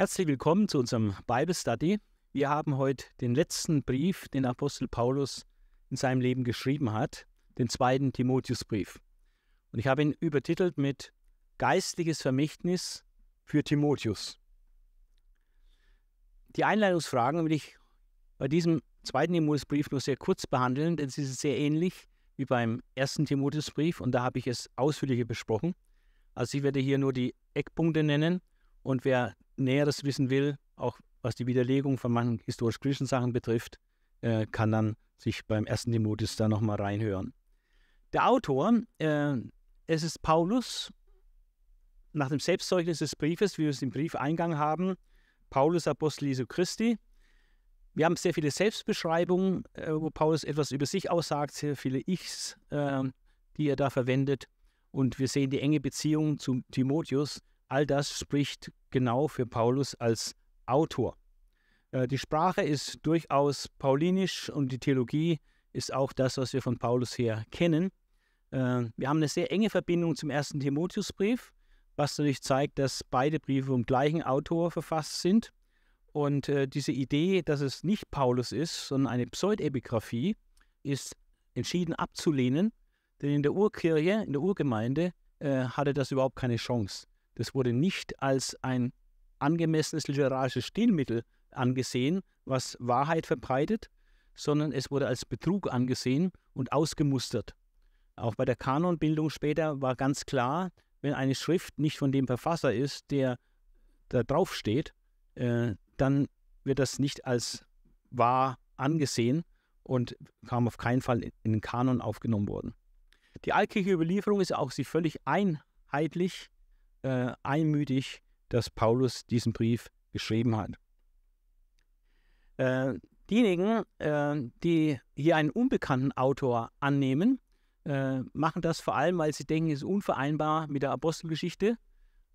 Herzlich willkommen zu unserem Bible Study. Wir haben heute den letzten Brief, den Apostel Paulus in seinem Leben geschrieben hat, den zweiten Timotheusbrief. Und ich habe ihn übertitelt mit Geistliches Vermächtnis für Timotheus. Die Einleitungsfragen will ich bei diesem zweiten Timotheusbrief nur sehr kurz behandeln, denn sie sind sehr ähnlich wie beim ersten Timotheusbrief und da habe ich es ausführlicher besprochen. Also ich werde hier nur die Eckpunkte nennen und wer Näheres wissen will, auch was die Widerlegung von manchen historisch-kritischen Sachen betrifft, äh, kann dann sich beim ersten Timotheus da nochmal reinhören. Der Autor, äh, es ist Paulus, nach dem Selbstzeugnis des Briefes, wie wir es im Briefeingang haben, Paulus Apostel Jesu Christi. Wir haben sehr viele Selbstbeschreibungen, äh, wo Paulus etwas über sich aussagt, sehr viele Ichs, äh, die er da verwendet. Und wir sehen die enge Beziehung zu Timotheus, All das spricht genau für Paulus als Autor. Äh, die Sprache ist durchaus paulinisch und die Theologie ist auch das, was wir von Paulus her kennen. Äh, wir haben eine sehr enge Verbindung zum ersten Timotheusbrief, was natürlich zeigt, dass beide Briefe vom gleichen Autor verfasst sind. Und äh, diese Idee, dass es nicht Paulus ist, sondern eine Pseudepigraphie, ist entschieden abzulehnen, denn in der Urkirche, in der Urgemeinde, hatte das überhaupt keine Chance. Das wurde nicht als ein angemessenes literarisches Stilmittel angesehen, was Wahrheit verbreitet, sondern es wurde als Betrug angesehen und ausgemustert. Auch bei der Kanonbildung später war ganz klar, wenn eine Schrift nicht von dem Verfasser ist, der da drauf steht, äh, dann wird das nicht als wahr angesehen und kam auf keinen Fall in den Kanon aufgenommen worden. Die altkirchliche Überlieferung ist auch sie völlig einheitlich äh, einmütig, dass Paulus diesen Brief geschrieben hat. Äh, diejenigen, äh, die hier einen unbekannten Autor annehmen, äh, machen das vor allem, weil sie denken, es ist unvereinbar mit der Apostelgeschichte,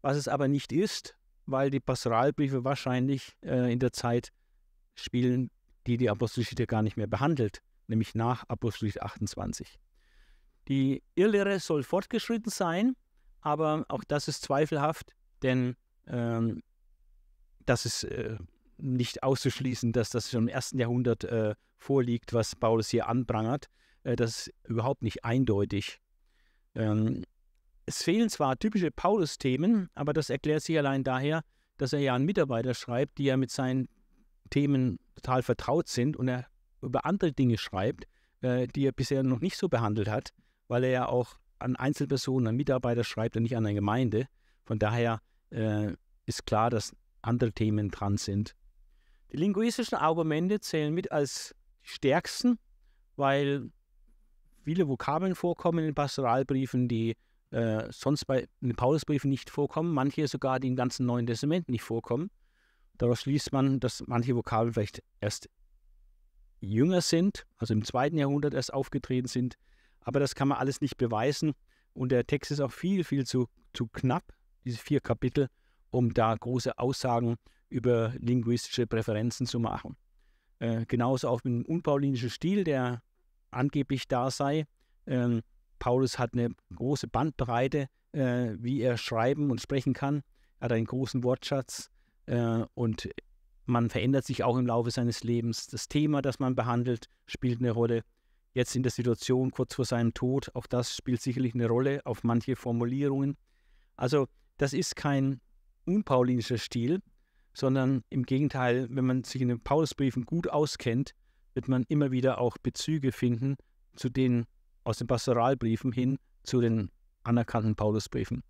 was es aber nicht ist, weil die Pastoralbriefe wahrscheinlich äh, in der Zeit spielen, die die Apostelgeschichte gar nicht mehr behandelt, nämlich nach Apostelgeschichte 28. Die Irrlehre soll fortgeschritten sein aber auch das ist zweifelhaft, denn ähm, das ist äh, nicht auszuschließen, dass das schon im ersten Jahrhundert äh, vorliegt, was Paulus hier anprangert. Äh, das ist überhaupt nicht eindeutig. Ähm, es fehlen zwar typische Paulus-Themen, aber das erklärt sich allein daher, dass er ja an Mitarbeiter schreibt, die ja mit seinen Themen total vertraut sind und er über andere Dinge schreibt, äh, die er bisher noch nicht so behandelt hat, weil er ja auch an Einzelpersonen, an Mitarbeiter schreibt und nicht an eine Gemeinde. Von daher äh, ist klar, dass andere Themen dran sind. Die linguistischen Argumente zählen mit als die stärksten, weil viele Vokabeln vorkommen in Pastoralbriefen, die äh, sonst bei den Paulusbriefen nicht vorkommen, manche sogar, die im ganzen Neuen Testament nicht vorkommen. Daraus schließt man, dass manche Vokabeln vielleicht erst jünger sind, also im zweiten Jahrhundert erst aufgetreten sind, aber das kann man alles nicht beweisen. Und der Text ist auch viel, viel zu, zu knapp, diese vier Kapitel, um da große Aussagen über linguistische Präferenzen zu machen. Äh, genauso auch mit dem unpaulinischen Stil, der angeblich da sei. Ähm, Paulus hat eine große Bandbreite, äh, wie er schreiben und sprechen kann. Er hat einen großen Wortschatz äh, und man verändert sich auch im Laufe seines Lebens. Das Thema, das man behandelt, spielt eine Rolle jetzt in der Situation kurz vor seinem Tod. Auch das spielt sicherlich eine Rolle auf manche Formulierungen. Also das ist kein unpaulinischer Stil, sondern im Gegenteil, wenn man sich in den Paulusbriefen gut auskennt, wird man immer wieder auch Bezüge finden zu den aus den Pastoralbriefen hin zu den anerkannten Paulusbriefen.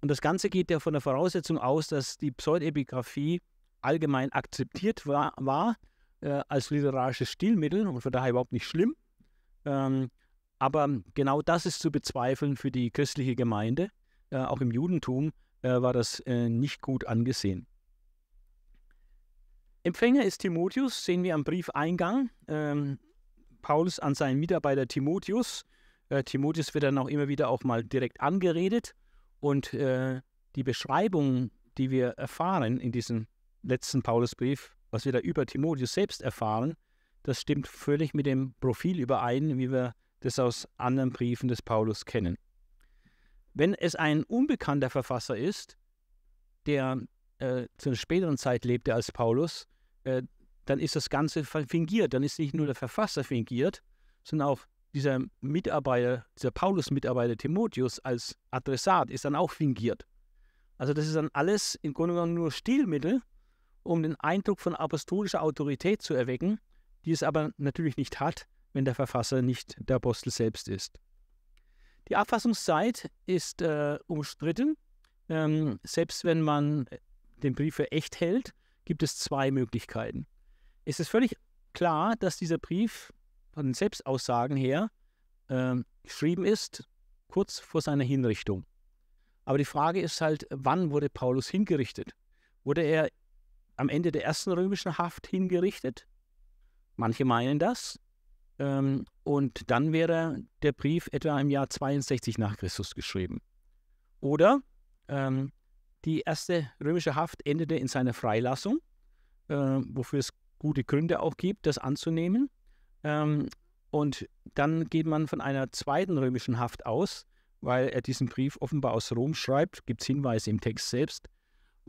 Und das Ganze geht ja von der Voraussetzung aus, dass die Pseudepigraphie allgemein akzeptiert war, war äh, als literarisches Stilmittel und von daher überhaupt nicht schlimm. Ähm, aber genau das ist zu bezweifeln für die christliche Gemeinde. Äh, auch im Judentum äh, war das äh, nicht gut angesehen. Empfänger ist Timotheus, sehen wir am Briefeingang. Ähm, Paulus an seinen Mitarbeiter Timotheus. Äh, Timotheus wird dann auch immer wieder auch mal direkt angeredet und äh, die Beschreibung, die wir erfahren in diesem letzten Paulusbrief, was wir da über Timotheus selbst erfahren, das stimmt völlig mit dem Profil überein, wie wir das aus anderen Briefen des Paulus kennen. Wenn es ein unbekannter Verfasser ist, der äh, zu einer späteren Zeit lebte als Paulus, äh, dann ist das Ganze fingiert. Dann ist nicht nur der Verfasser fingiert, sondern auch dieser Mitarbeiter, dieser Paulus-Mitarbeiter Timotheus als Adressat ist dann auch fingiert. Also das ist dann alles im Grunde genommen nur Stilmittel, um den Eindruck von apostolischer Autorität zu erwecken, die es aber natürlich nicht hat, wenn der Verfasser nicht der Apostel selbst ist. Die Abfassungszeit ist äh, umstritten. Ähm, selbst wenn man den Brief für echt hält, gibt es zwei Möglichkeiten. Es ist völlig klar, dass dieser Brief von den Selbstaussagen her äh, geschrieben ist, kurz vor seiner Hinrichtung. Aber die Frage ist halt, wann wurde Paulus hingerichtet? Wurde er am Ende der ersten römischen Haft hingerichtet. Manche meinen das. Ähm, und dann wäre der Brief etwa im Jahr 62 nach Christus geschrieben. Oder ähm, die erste römische Haft endete in seiner Freilassung, äh, wofür es gute Gründe auch gibt, das anzunehmen. Ähm, und dann geht man von einer zweiten römischen Haft aus, weil er diesen Brief offenbar aus Rom schreibt, gibt es Hinweise im Text selbst,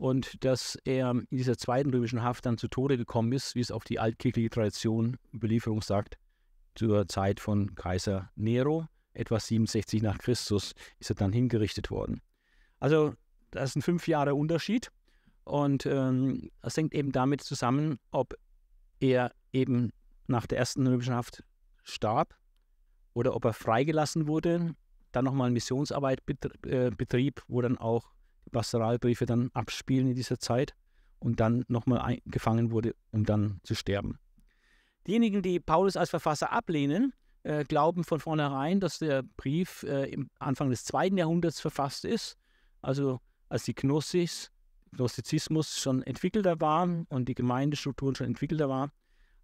und dass er in dieser zweiten römischen Haft dann zu Tode gekommen ist, wie es auf die altkirchliche Tradition Überlieferung sagt, zur Zeit von Kaiser Nero, etwa 67 nach Christus, ist er dann hingerichtet worden. Also das ist ein fünf Jahre Unterschied und ähm, das hängt eben damit zusammen, ob er eben nach der ersten römischen Haft starb oder ob er freigelassen wurde, dann nochmal Missionsarbeit äh, betrieb, wo dann auch Pastoralbriefe dann abspielen in dieser Zeit und dann nochmal gefangen wurde, um dann zu sterben. Diejenigen, die Paulus als Verfasser ablehnen, äh, glauben von vornherein, dass der Brief äh, Anfang des zweiten Jahrhunderts verfasst ist, also als die Gnosis, Gnostizismus schon entwickelter war und die Gemeindestrukturen schon entwickelter waren,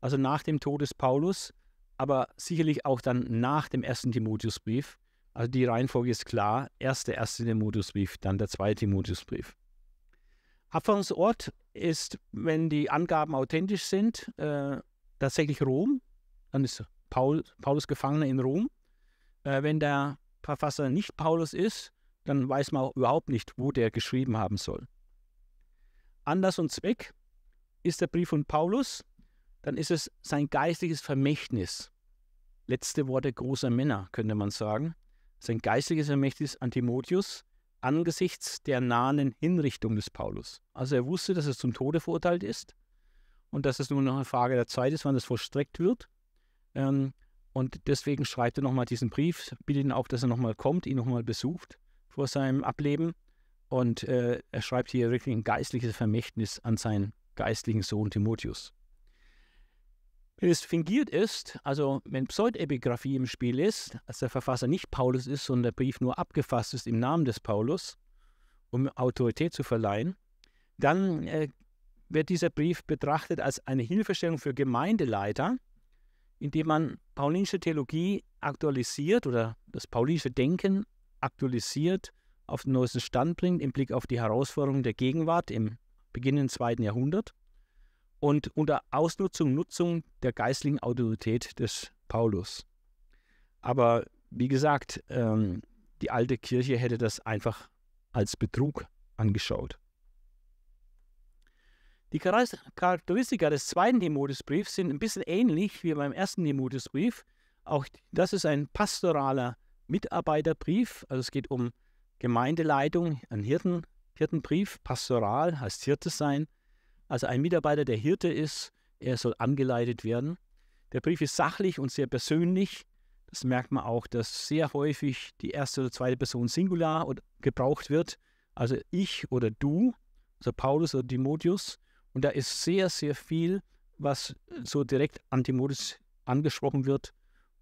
also nach dem Tod des Paulus, aber sicherlich auch dann nach dem ersten Timotheusbrief, also die Reihenfolge ist klar. Erst der erste Timotheusbrief, dann der zweite Timotheusbrief. Abfahrungsort ist, wenn die Angaben authentisch sind, äh, tatsächlich Rom. Dann ist Paul, Paulus Gefangener in Rom. Äh, wenn der Verfasser nicht Paulus ist, dann weiß man auch überhaupt nicht, wo der geschrieben haben soll. Anlass und Zweck ist der Brief von Paulus, dann ist es sein geistliches Vermächtnis. Letzte Worte großer Männer, könnte man sagen. Sein geistliches Vermächtnis an Timotheus angesichts der nahen Hinrichtung des Paulus. Also er wusste, dass es zum Tode verurteilt ist und dass es nur noch eine Frage der Zeit ist, wann das vollstreckt wird. Ähm, und deswegen schreibt er nochmal diesen Brief, bittet ihn auch, dass er nochmal kommt, ihn nochmal besucht vor seinem Ableben. Und äh, er schreibt hier wirklich ein geistliches Vermächtnis an seinen geistlichen Sohn Timotheus. Wenn es fingiert ist, also wenn Pseudepigraphie im Spiel ist, als der Verfasser nicht Paulus ist, sondern der Brief nur abgefasst ist im Namen des Paulus, um Autorität zu verleihen, dann äh, wird dieser Brief betrachtet als eine Hilfestellung für Gemeindeleiter, indem man paulinische Theologie aktualisiert oder das paulinische Denken aktualisiert, auf den neuesten Stand bringt im Blick auf die Herausforderungen der Gegenwart im beginnenden zweiten Jahrhundert und unter Ausnutzung, Nutzung der geistlichen Autorität des Paulus. Aber wie gesagt, ähm, die alte Kirche hätte das einfach als Betrug angeschaut. Die Charakteristika des zweiten Demodesbriefs sind ein bisschen ähnlich wie beim ersten Demodesbrief. Auch das ist ein pastoraler Mitarbeiterbrief. Also es geht um Gemeindeleitung, ein Hirten, Hirtenbrief. Pastoral heißt Hirte sein. Also ein Mitarbeiter, der Hirte ist, er soll angeleitet werden. Der Brief ist sachlich und sehr persönlich. Das merkt man auch, dass sehr häufig die erste oder zweite Person Singular gebraucht wird. Also ich oder du, also Paulus oder Timotheus. Und da ist sehr, sehr viel, was so direkt an Timotheus angesprochen wird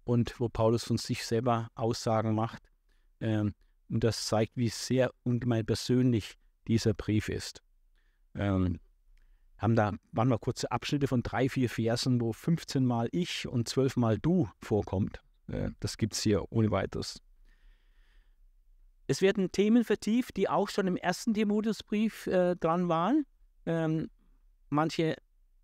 und wo Paulus von sich selber Aussagen macht. Ähm, und das zeigt, wie sehr ungemein persönlich dieser Brief ist. Ähm, haben da waren mal kurze Abschnitte von drei, vier Versen, wo 15 Mal ich und 12 Mal du vorkommt. Das gibt es hier ohne weiteres. Es werden Themen vertieft, die auch schon im ersten Timotheusbrief äh, dran waren. Ähm, manche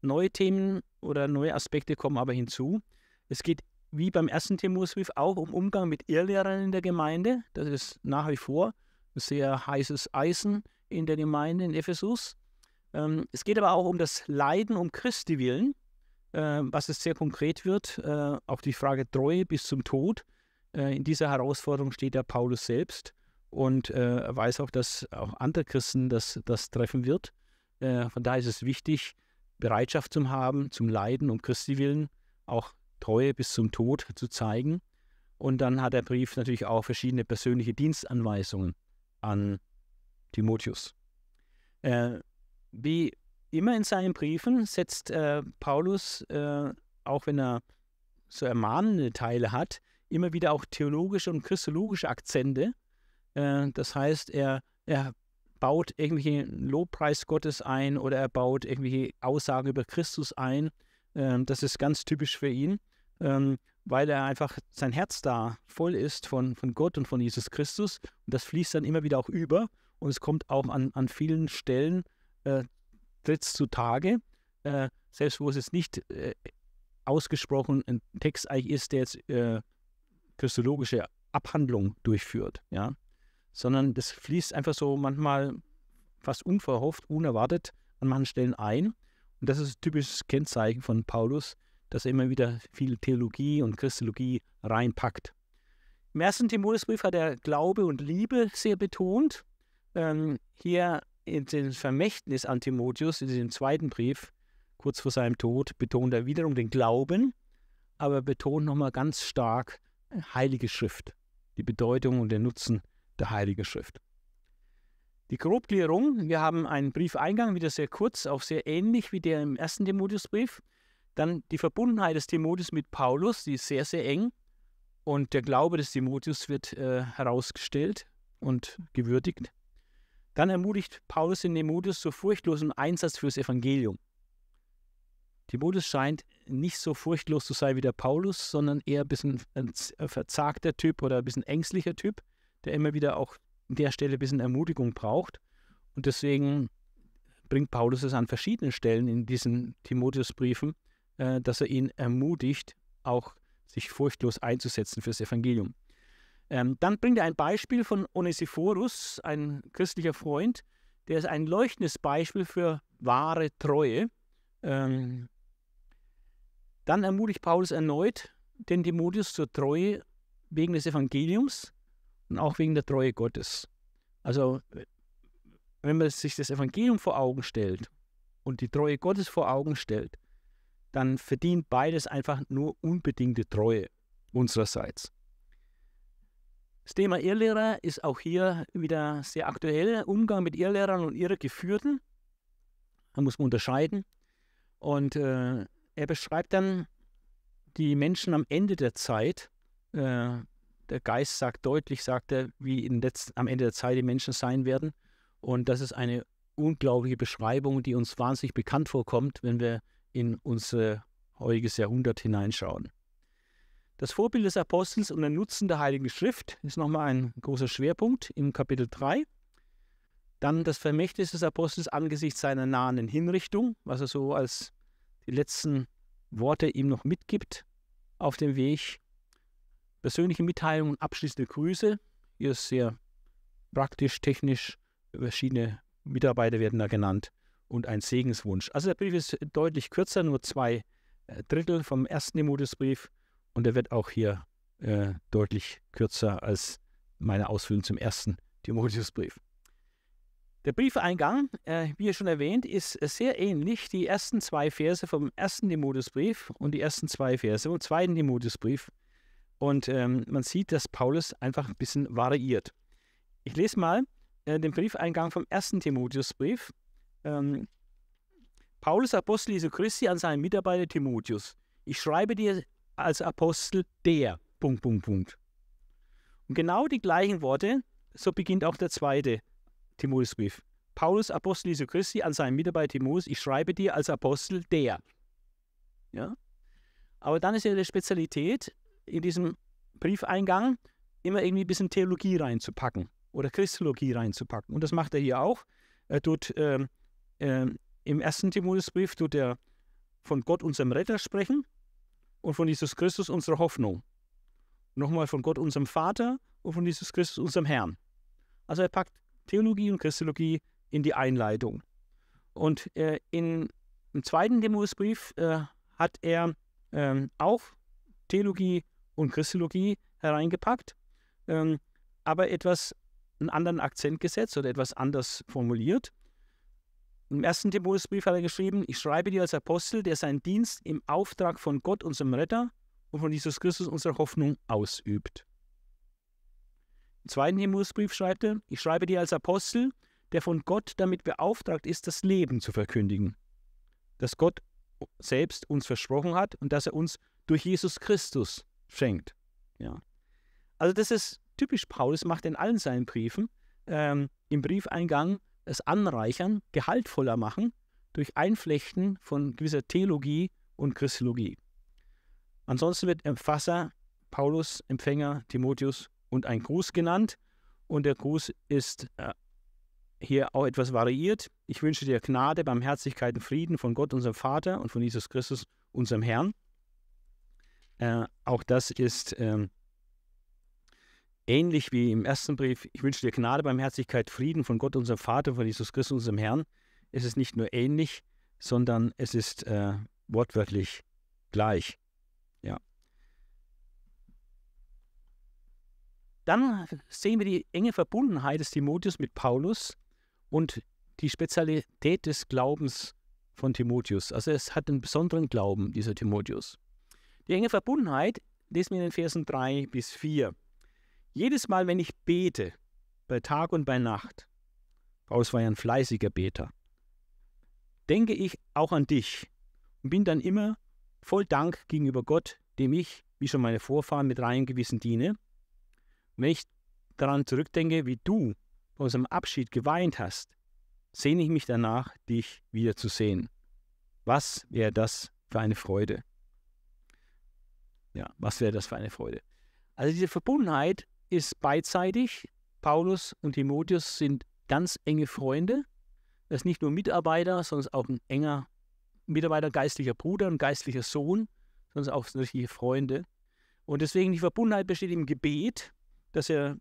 neue Themen oder neue Aspekte kommen aber hinzu. Es geht wie beim ersten Timotheusbrief auch um Umgang mit Irrlehrern in der Gemeinde. Das ist nach wie vor ein sehr heißes Eisen in der Gemeinde in Ephesus. Ähm, es geht aber auch um das Leiden um Christi willen, äh, was es sehr konkret wird, äh, auch die Frage Treue bis zum Tod. Äh, in dieser Herausforderung steht ja Paulus selbst und äh, weiß auch, dass auch andere Christen das, das treffen wird. Äh, von daher ist es wichtig, Bereitschaft zu haben, zum Leiden um Christi willen, auch Treue bis zum Tod zu zeigen. Und dann hat der Brief natürlich auch verschiedene persönliche Dienstanweisungen an Timotheus. Äh, wie immer in seinen Briefen setzt äh, Paulus, äh, auch wenn er so ermahnende Teile hat, immer wieder auch theologische und christologische Akzente. Äh, das heißt, er, er baut irgendwelche Lobpreis Gottes ein oder er baut irgendwelche Aussagen über Christus ein. Äh, das ist ganz typisch für ihn, ähm, weil er einfach sein Herz da voll ist von, von Gott und von Jesus Christus. Und das fließt dann immer wieder auch über und es kommt auch an, an vielen Stellen äh, tritt zutage, äh, selbst wo es jetzt nicht äh, ausgesprochen ein Text eigentlich ist, der jetzt äh, christologische Abhandlung durchführt, ja, sondern das fließt einfach so manchmal fast unverhofft, unerwartet an manchen Stellen ein. Und das ist ein typisches Kennzeichen von Paulus, dass er immer wieder viel Theologie und Christologie reinpackt. Im ersten Timotheusbrief hat er Glaube und Liebe sehr betont. Ähm, hier in dem Vermächtnis an Timotheus, in dem zweiten Brief, kurz vor seinem Tod, betont er wiederum den Glauben, aber betont nochmal ganz stark äh, Heilige Schrift, die Bedeutung und den Nutzen der Heiligen Schrift. Die Grobklärung, wir haben einen Briefeingang, wieder sehr kurz, auch sehr ähnlich wie der im ersten Timotheusbrief. Dann die Verbundenheit des Timotheus mit Paulus, die ist sehr, sehr eng. Und der Glaube des Timotheus wird äh, herausgestellt und gewürdigt. Dann ermutigt Paulus den Timotheus zu furchtlosem Einsatz fürs Evangelium. Timotheus scheint nicht so furchtlos zu sein wie der Paulus, sondern eher ein bisschen ein äh, verzagter Typ oder ein bisschen ängstlicher Typ, der immer wieder auch an der Stelle ein bisschen Ermutigung braucht. Und deswegen bringt Paulus es an verschiedenen Stellen in diesen Timotheusbriefen, äh, dass er ihn ermutigt, auch sich furchtlos einzusetzen fürs Evangelium. Ähm, dann bringt er ein Beispiel von Onesiphorus, ein christlicher Freund, der ist ein leuchtendes Beispiel für wahre Treue. Ähm, dann ermutigt Paulus erneut den Demodius zur Treue wegen des Evangeliums und auch wegen der Treue Gottes. Also wenn man sich das Evangelium vor Augen stellt und die Treue Gottes vor Augen stellt, dann verdient beides einfach nur unbedingte Treue unsererseits. Das Thema Irrlehrer ist auch hier wieder sehr aktuell. Umgang mit Irrlehrern und Irregeführten. Da muss man unterscheiden. Und äh, er beschreibt dann die Menschen am Ende der Zeit. Äh, der Geist sagt deutlich, sagt er, wie Letz-, am Ende der Zeit die Menschen sein werden. Und das ist eine unglaubliche Beschreibung, die uns wahnsinnig bekannt vorkommt, wenn wir in unser heutiges Jahrhundert hineinschauen. Das Vorbild des Apostels und der Nutzen der Heiligen Schrift ist nochmal ein großer Schwerpunkt im Kapitel 3. Dann das Vermächtnis des Apostels angesichts seiner nahenden Hinrichtung, was er so als die letzten Worte ihm noch mitgibt auf dem Weg. Persönliche Mitteilungen und abschließende Grüße. Hier ist sehr praktisch, technisch, verschiedene Mitarbeiter werden da genannt und ein Segenswunsch. Also der Brief ist deutlich kürzer, nur zwei äh, Drittel vom ersten Timotheusbrief und er wird auch hier äh, deutlich kürzer als meine Ausführungen zum ersten Timotheusbrief. Der Briefeingang, äh, wie schon erwähnt, ist äh, sehr ähnlich. Die ersten zwei Verse vom ersten Timotheusbrief und die ersten zwei Verse vom zweiten Timotheusbrief. Und ähm, man sieht, dass Paulus einfach ein bisschen variiert. Ich lese mal äh, den Briefeingang vom ersten Timotheusbrief. Ähm, Paulus Apostel Jesu Christi an seinen Mitarbeiter Timotheus. Ich schreibe dir als Apostel der. Punkt, Punkt, Punkt. Und genau die gleichen Worte, so beginnt auch der zweite Timotheusbrief. Paulus, Apostel Jesu Christi, an seinen Mitarbeiter Timotheus, ich schreibe dir als Apostel der. Ja? Aber dann ist ja die Spezialität, in diesem Briefeingang immer irgendwie ein bisschen Theologie reinzupacken oder Christologie reinzupacken. Und das macht er hier auch. Er tut ähm, ähm, im ersten Timotheusbrief tut er von Gott, unserem Retter, sprechen und von Jesus Christus, unserer Hoffnung. Nochmal von Gott, unserem Vater und von Jesus Christus, unserem Herrn. Also er packt Theologie und Christologie in die Einleitung. Und äh, in, im zweiten Demoisbrief äh, hat er ähm, auch Theologie und Christologie hereingepackt, ähm, aber etwas einen anderen Akzent gesetzt oder etwas anders formuliert. Im ersten Timotheusbrief hat er geschrieben, ich schreibe dir als Apostel, der seinen Dienst im Auftrag von Gott, unserem Retter, und von Jesus Christus, unserer Hoffnung, ausübt. Im zweiten Timotheusbrief schreibt er, ich schreibe dir als Apostel, der von Gott damit beauftragt ist, das Leben zu verkündigen, das Gott selbst uns versprochen hat und das er uns durch Jesus Christus schenkt. Ja. Also das ist typisch Paulus, macht in allen seinen Briefen ähm, im Briefeingang es anreichern, gehaltvoller machen durch Einflechten von gewisser Theologie und Christologie. Ansonsten wird Empfasser Paulus, Empfänger Timotheus und ein Gruß genannt. Und der Gruß ist äh, hier auch etwas variiert. Ich wünsche dir Gnade, Barmherzigkeit und Frieden von Gott, unserem Vater und von Jesus Christus, unserem Herrn. Äh, auch das ist ähm, ähnlich wie im ersten Brief, ich wünsche dir Gnade, Barmherzigkeit, Frieden von Gott, unserem Vater, von Jesus Christus, unserem Herrn, es ist nicht nur ähnlich, sondern es ist äh, wortwörtlich gleich. Ja. Dann sehen wir die enge Verbundenheit des Timotheus mit Paulus und die Spezialität des Glaubens von Timotheus. Also es hat einen besonderen Glauben, dieser Timotheus. Die enge Verbundenheit lesen wir in den Versen 3 bis 4. Jedes Mal, wenn ich bete, bei Tag und bei Nacht, Paulus war ja ein fleißiger Beter, denke ich auch an dich und bin dann immer voll Dank gegenüber Gott, dem ich, wie schon meine Vorfahren, mit reinem Gewissen diene. Und wenn ich daran zurückdenke, wie du bei unserem Abschied geweint hast, sehne ich mich danach, dich wiederzusehen. Was wäre das für eine Freude? Ja, was wäre das für eine Freude? Also diese Verbundenheit ist beidseitig. Paulus und Timotheus sind ganz enge Freunde. Er ist nicht nur Mitarbeiter, sondern auch ein enger Mitarbeiter, geistlicher Bruder und geistlicher Sohn, sondern auch solche Freunde. Und deswegen die Verbundenheit besteht im Gebet, dass er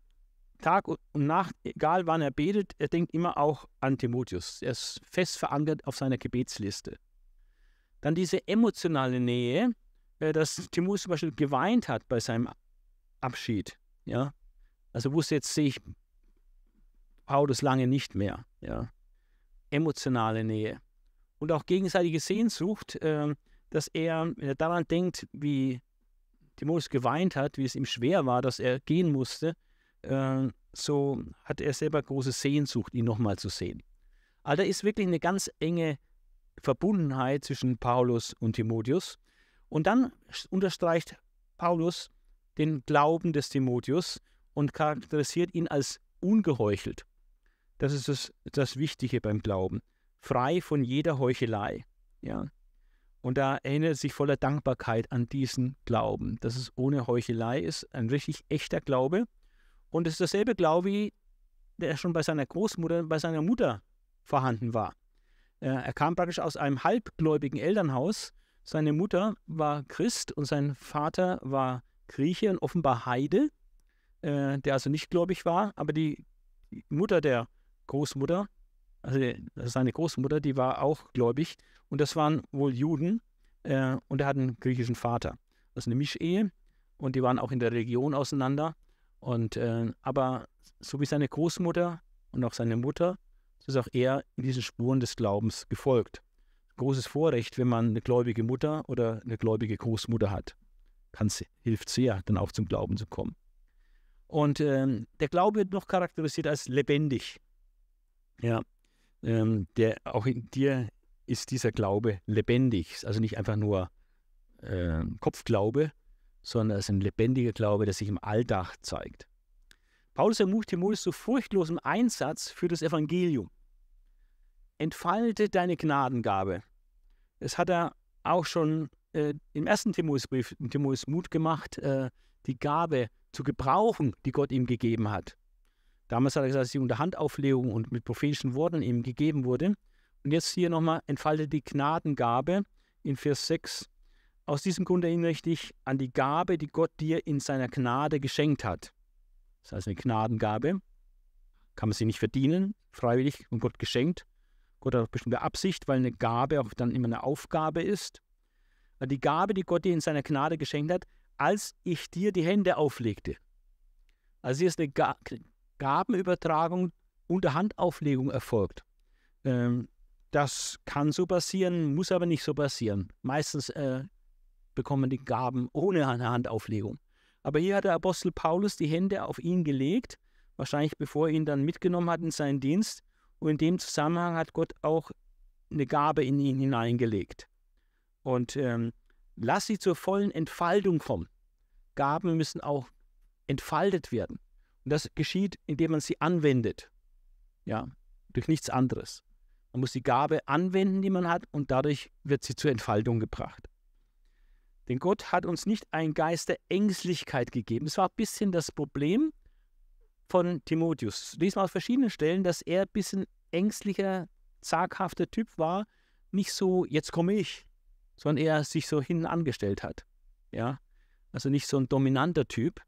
Tag und Nacht, egal wann er betet, er denkt immer auch an Timotheus. Er ist fest verankert auf seiner Gebetsliste. Dann diese emotionale Nähe, äh, dass Timotheus zum Beispiel geweint hat bei seinem Abschied. Ja? Also wusste jetzt, sehe ich Paulus lange nicht mehr. Ja. Emotionale Nähe. Und auch gegenseitige Sehnsucht, äh, dass er, wenn er daran denkt, wie Timotheus geweint hat, wie es ihm schwer war, dass er gehen musste, äh, so hat er selber große Sehnsucht, ihn nochmal zu sehen. Also da ist wirklich eine ganz enge Verbundenheit zwischen Paulus und Timotheus. Und dann unterstreicht Paulus den Glauben des Timotheus und charakterisiert ihn als ungeheuchelt. Das ist das, das Wichtige beim Glauben. Frei von jeder Heuchelei. Ja. Und da erinnert sich voller Dankbarkeit an diesen Glauben, dass es ohne Heuchelei ist, ein richtig echter Glaube. Und es ist dasselbe Glaube, wie der schon bei seiner Großmutter, bei seiner Mutter vorhanden war. Er kam praktisch aus einem halbgläubigen Elternhaus. Seine Mutter war Christ und sein Vater war Grieche und offenbar Heide. Äh, der also nicht gläubig war, aber die Mutter der Großmutter, also, also seine Großmutter, die war auch gläubig und das waren wohl Juden äh, und er hat einen griechischen Vater. Das also ist eine Mischehe und die waren auch in der Religion auseinander. Und äh, aber so wie seine Großmutter und auch seine Mutter, so ist auch er in diesen Spuren des Glaubens gefolgt. Großes Vorrecht, wenn man eine gläubige Mutter oder eine gläubige Großmutter hat. Kann's, hilft sehr, dann auch zum Glauben zu kommen. Und ähm, der Glaube wird noch charakterisiert als lebendig. Ja, ähm, der, auch in dir ist dieser Glaube lebendig. Also nicht einfach nur äh, Kopfglaube, sondern es ist ein lebendiger Glaube, der sich im Alltag zeigt. Paulus ermutigt Timotheus zu furchtlosem Einsatz für das Evangelium. Entfalte deine Gnadengabe. Es hat er auch schon äh, im ersten Timotheusbrief Timotheus Mut gemacht, äh, die Gabe zu zu gebrauchen, die Gott ihm gegeben hat. Damals hat er gesagt, dass sie unter Handauflegung und mit prophetischen Worten ihm gegeben wurde. Und jetzt hier nochmal entfaltet die Gnadengabe in Vers 6. Aus diesem Grund erinnere ich dich an die Gabe, die Gott dir in seiner Gnade geschenkt hat. Das heißt, eine Gnadengabe kann man sie nicht verdienen, freiwillig und Gott geschenkt. Gott hat auch bestimmte Absicht, weil eine Gabe auch dann immer eine Aufgabe ist. Die Gabe, die Gott dir in seiner Gnade geschenkt hat, als ich dir die Hände auflegte. Also hier ist eine Gabenübertragung unter Handauflegung erfolgt. Ähm, das kann so passieren, muss aber nicht so passieren. Meistens äh, bekommen die Gaben ohne eine Handauflegung. Aber hier hat der Apostel Paulus die Hände auf ihn gelegt, wahrscheinlich bevor er ihn dann mitgenommen hat in seinen Dienst. Und in dem Zusammenhang hat Gott auch eine Gabe in ihn hineingelegt. Und ähm, Lass sie zur vollen Entfaltung kommen. Gaben müssen auch entfaltet werden. Und das geschieht, indem man sie anwendet. Ja, durch nichts anderes. Man muss die Gabe anwenden, die man hat, und dadurch wird sie zur Entfaltung gebracht. Denn Gott hat uns nicht einen Geist der Ängstlichkeit gegeben. Das war ein bisschen das Problem von Timotheus. Lies mal auf verschiedenen Stellen, dass er ein bisschen ängstlicher, zaghafter Typ war. Nicht so, jetzt komme ich, sondern eher sich so hinten angestellt hat. Ja, also nicht so ein dominanter Typ.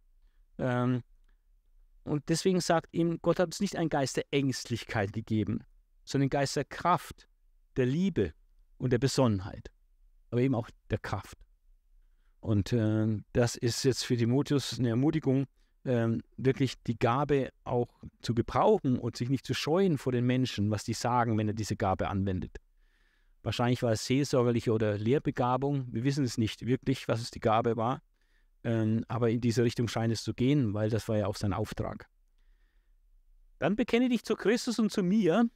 Ähm, und deswegen sagt ihm, Gott hat uns nicht einen Geist der Ängstlichkeit gegeben, sondern einen Geist der Kraft, der Liebe und der Besonnenheit, aber eben auch der Kraft. Und äh, das ist jetzt für Timotheus eine Ermutigung, äh, wirklich die Gabe auch zu gebrauchen und sich nicht zu scheuen vor den Menschen, was die sagen, wenn er diese Gabe anwendet. Wahrscheinlich war es seelsorgerliche oder Lehrbegabung. Wir wissen es nicht wirklich, was es die Gabe war. Ähm, aber in diese Richtung scheint es zu gehen, weil das war ja auch sein Auftrag. Dann bekenne dich zu Christus und zu mir,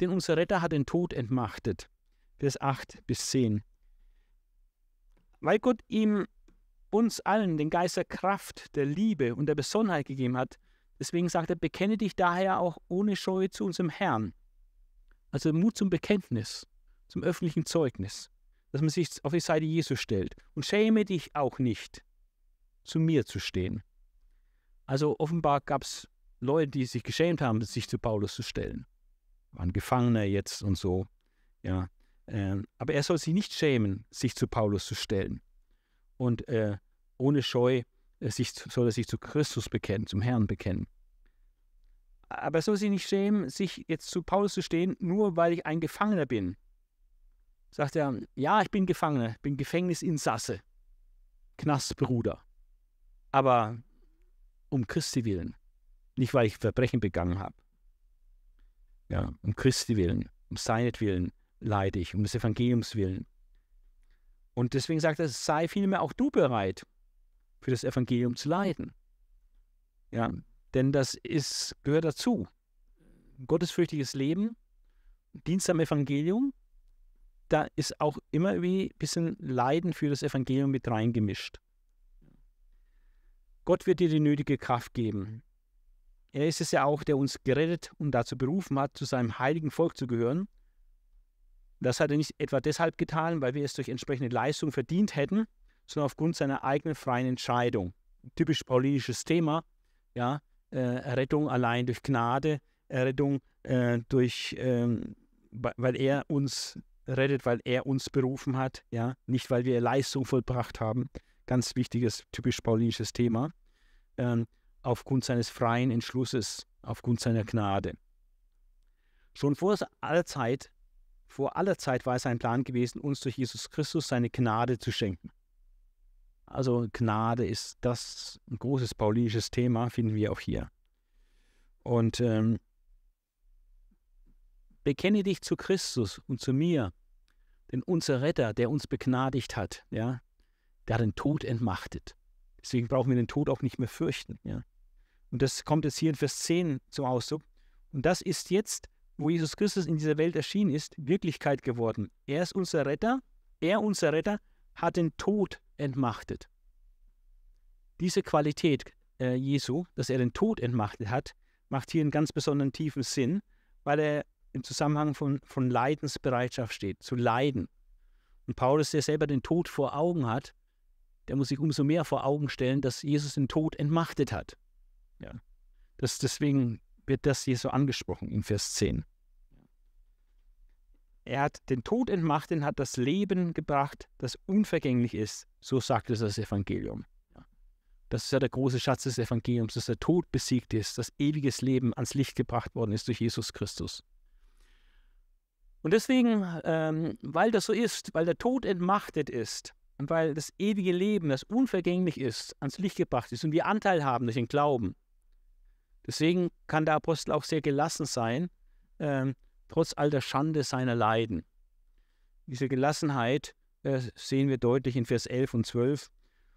denn unser Retter hat den Tod entmachtet. Vers 8 bis 10. Weil Gott ihm uns allen den Geist der Kraft, der Liebe und der Besonnenheit gegeben hat, deswegen sagt er, bekenne dich daher auch ohne Scheu zu unserem Herrn. Also Mut zum Bekenntnis zum öffentlichen Zeugnis, dass man sich auf die Seite Jesu stellt und schäme dich auch nicht, zu mir zu stehen. Also offenbar gab es Leute, die sich geschämt haben, sich zu Paulus zu stellen. Waren Gefangene jetzt und so. Ja, ähm, aber er soll sich nicht schämen, sich zu Paulus zu stellen. Und äh, ohne Scheu äh, sich, soll er sich zu Christus bekennen, zum Herrn bekennen. Aber er soll sich nicht schämen, sich jetzt zu Paulus zu stehen, nur weil ich ein Gefangener bin sagt er, ja, ich bin Gefangener, bin Gefängnisinsasse, Knastbruder. Aber um Christi willen, nicht weil ich Verbrechen begangen habe. Ja, um Christi willen, um seinetwillen leide ich, um des Evangeliums willen. Und deswegen sagt er, sei vielmehr auch du bereit, für das Evangelium zu leiden. Ja, denn das ist, gehört dazu. gottesfürchtiges Leben, Dienst am Evangelium da ist auch immer wie ein bisschen Leiden für das Evangelium mit reingemischt. Gott wird dir die nötige Kraft geben. Er ist es ja auch, der uns gerettet und dazu berufen hat, zu seinem heiligen Volk zu gehören. Das hat er nicht etwa deshalb getan, weil wir es durch entsprechende Leistung verdient hätten, sondern aufgrund seiner eigenen freien Entscheidung. Typisch paulinisches Thema, ja, äh, Rettung allein durch Gnade, Rettung äh, durch, ähm, weil er uns rettet, weil er uns berufen hat, ja, nicht weil wir Leistung vollbracht haben. Ganz wichtiges, typisch paulinisches Thema. Ähm, aufgrund seines freien Entschlusses, aufgrund seiner Gnade. Schon vor aller Zeit, vor aller Zeit war es ein Plan gewesen, uns durch Jesus Christus seine Gnade zu schenken. Also Gnade ist das ein großes paulinisches Thema, finden wir auch hier. Und ähm, bekenne dich zu Christus und zu mir, denn unser Retter, der uns begnadigt hat, ja, der hat den Tod entmachtet. Deswegen brauchen wir den Tod auch nicht mehr fürchten. Ja. Und das kommt jetzt hier in Vers 10 zum Ausdruck. Und das ist jetzt, wo Jesus Christus in dieser Welt erschienen ist, Wirklichkeit geworden. Er ist unser Retter, er, unser Retter, hat den Tod entmachtet. Diese Qualität äh, Jesu, dass er den Tod entmachtet hat, macht hier einen ganz besonderen tiefen Sinn, weil er im Zusammenhang von, von Leidensbereitschaft steht, zu leiden. Und Paulus, der selber den Tod vor Augen hat, der muss sich umso mehr vor Augen stellen, dass Jesus den Tod entmachtet hat. Ja. Das, deswegen wird das hier so angesprochen in Vers 10. Er hat den Tod entmachtet und hat das Leben gebracht, das unvergänglich ist. So sagt es das Evangelium. Das ist ja der große Schatz des Evangeliums, dass der Tod besiegt ist, dass ewiges Leben ans Licht gebracht worden ist durch Jesus Christus. Und deswegen, ähm, weil das so ist, weil der Tod entmachtet ist und weil das ewige Leben, das unvergänglich ist, ans Licht gebracht ist und wir Anteil haben durch den Glauben, deswegen kann der Apostel auch sehr gelassen sein, ähm, trotz all der Schande seiner Leiden. Diese Gelassenheit äh, sehen wir deutlich in Vers 11 und 12.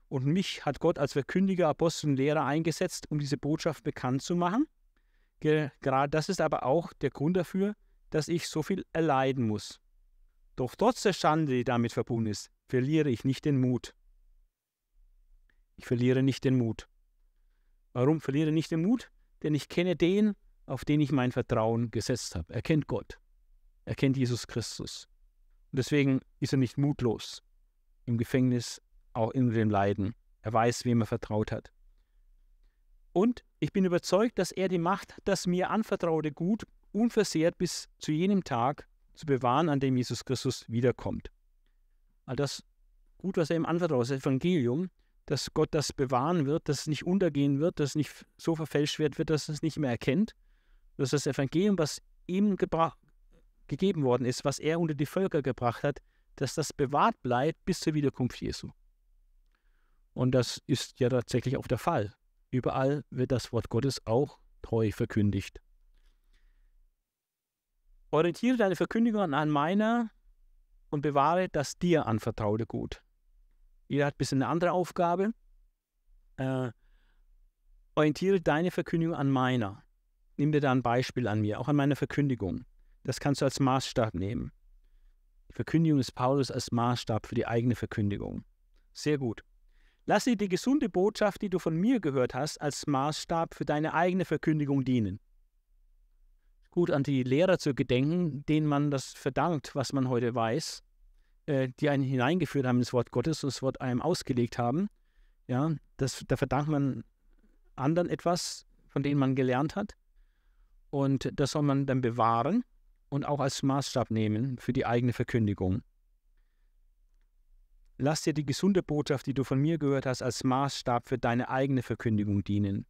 Und mich hat Gott als Verkündiger, Apostel und Lehrer eingesetzt, um diese Botschaft bekannt zu machen. Gerade das ist aber auch der Grund dafür, dass ich so viel erleiden muss. Doch trotz der Schande, die damit verbunden ist, verliere ich nicht den Mut. Ich verliere nicht den Mut. Warum verliere ich nicht den Mut? Denn ich kenne den, auf den ich mein Vertrauen gesetzt habe. Er kennt Gott. Er kennt Jesus Christus. Und deswegen ist er nicht mutlos im Gefängnis, auch in dem Leiden. Er weiß, wem er vertraut hat. Und ich bin überzeugt, dass er die Macht, das mir anvertraute Gut unversehrt bis zu jenem Tag zu bewahren, an dem Jesus Christus wiederkommt. All das Gut, was er ihm anvertraut, das Evangelium, dass Gott das bewahren wird, dass es nicht untergehen wird, dass es nicht so verfälscht wird, dass es nicht mehr erkennt. Dass das Evangelium, was ihm gegeben worden ist, was er unter die Völker gebracht hat, dass das bewahrt bleibt bis zur Wiederkunft Jesu. Und das ist ja tatsächlich auch der Fall. Überall wird das Wort Gottes auch treu verkündigt. Orientiere deine Verkündigung an meiner und bewahre das dir anvertraute Gut. Jeder hat ein bisschen eine andere Aufgabe. Äh, orientiere deine Verkündigung an meiner. Nimm dir da ein Beispiel an mir, auch an meiner Verkündigung. Das kannst du als Maßstab nehmen. Die Verkündigung des Paulus als Maßstab für die eigene Verkündigung. Sehr gut. Lass dir die gesunde Botschaft, die du von mir gehört hast, als Maßstab für deine eigene Verkündigung dienen gut an die Lehrer zu gedenken, denen man das verdankt, was man heute weiß, äh, die einen hineingeführt haben ins Wort Gottes und das Wort einem ausgelegt haben. Ja, das, da verdankt man anderen etwas, von denen man gelernt hat. Und das soll man dann bewahren und auch als Maßstab nehmen für die eigene Verkündigung. Lass dir die gesunde Botschaft, die du von mir gehört hast, als Maßstab für deine eigene Verkündigung dienen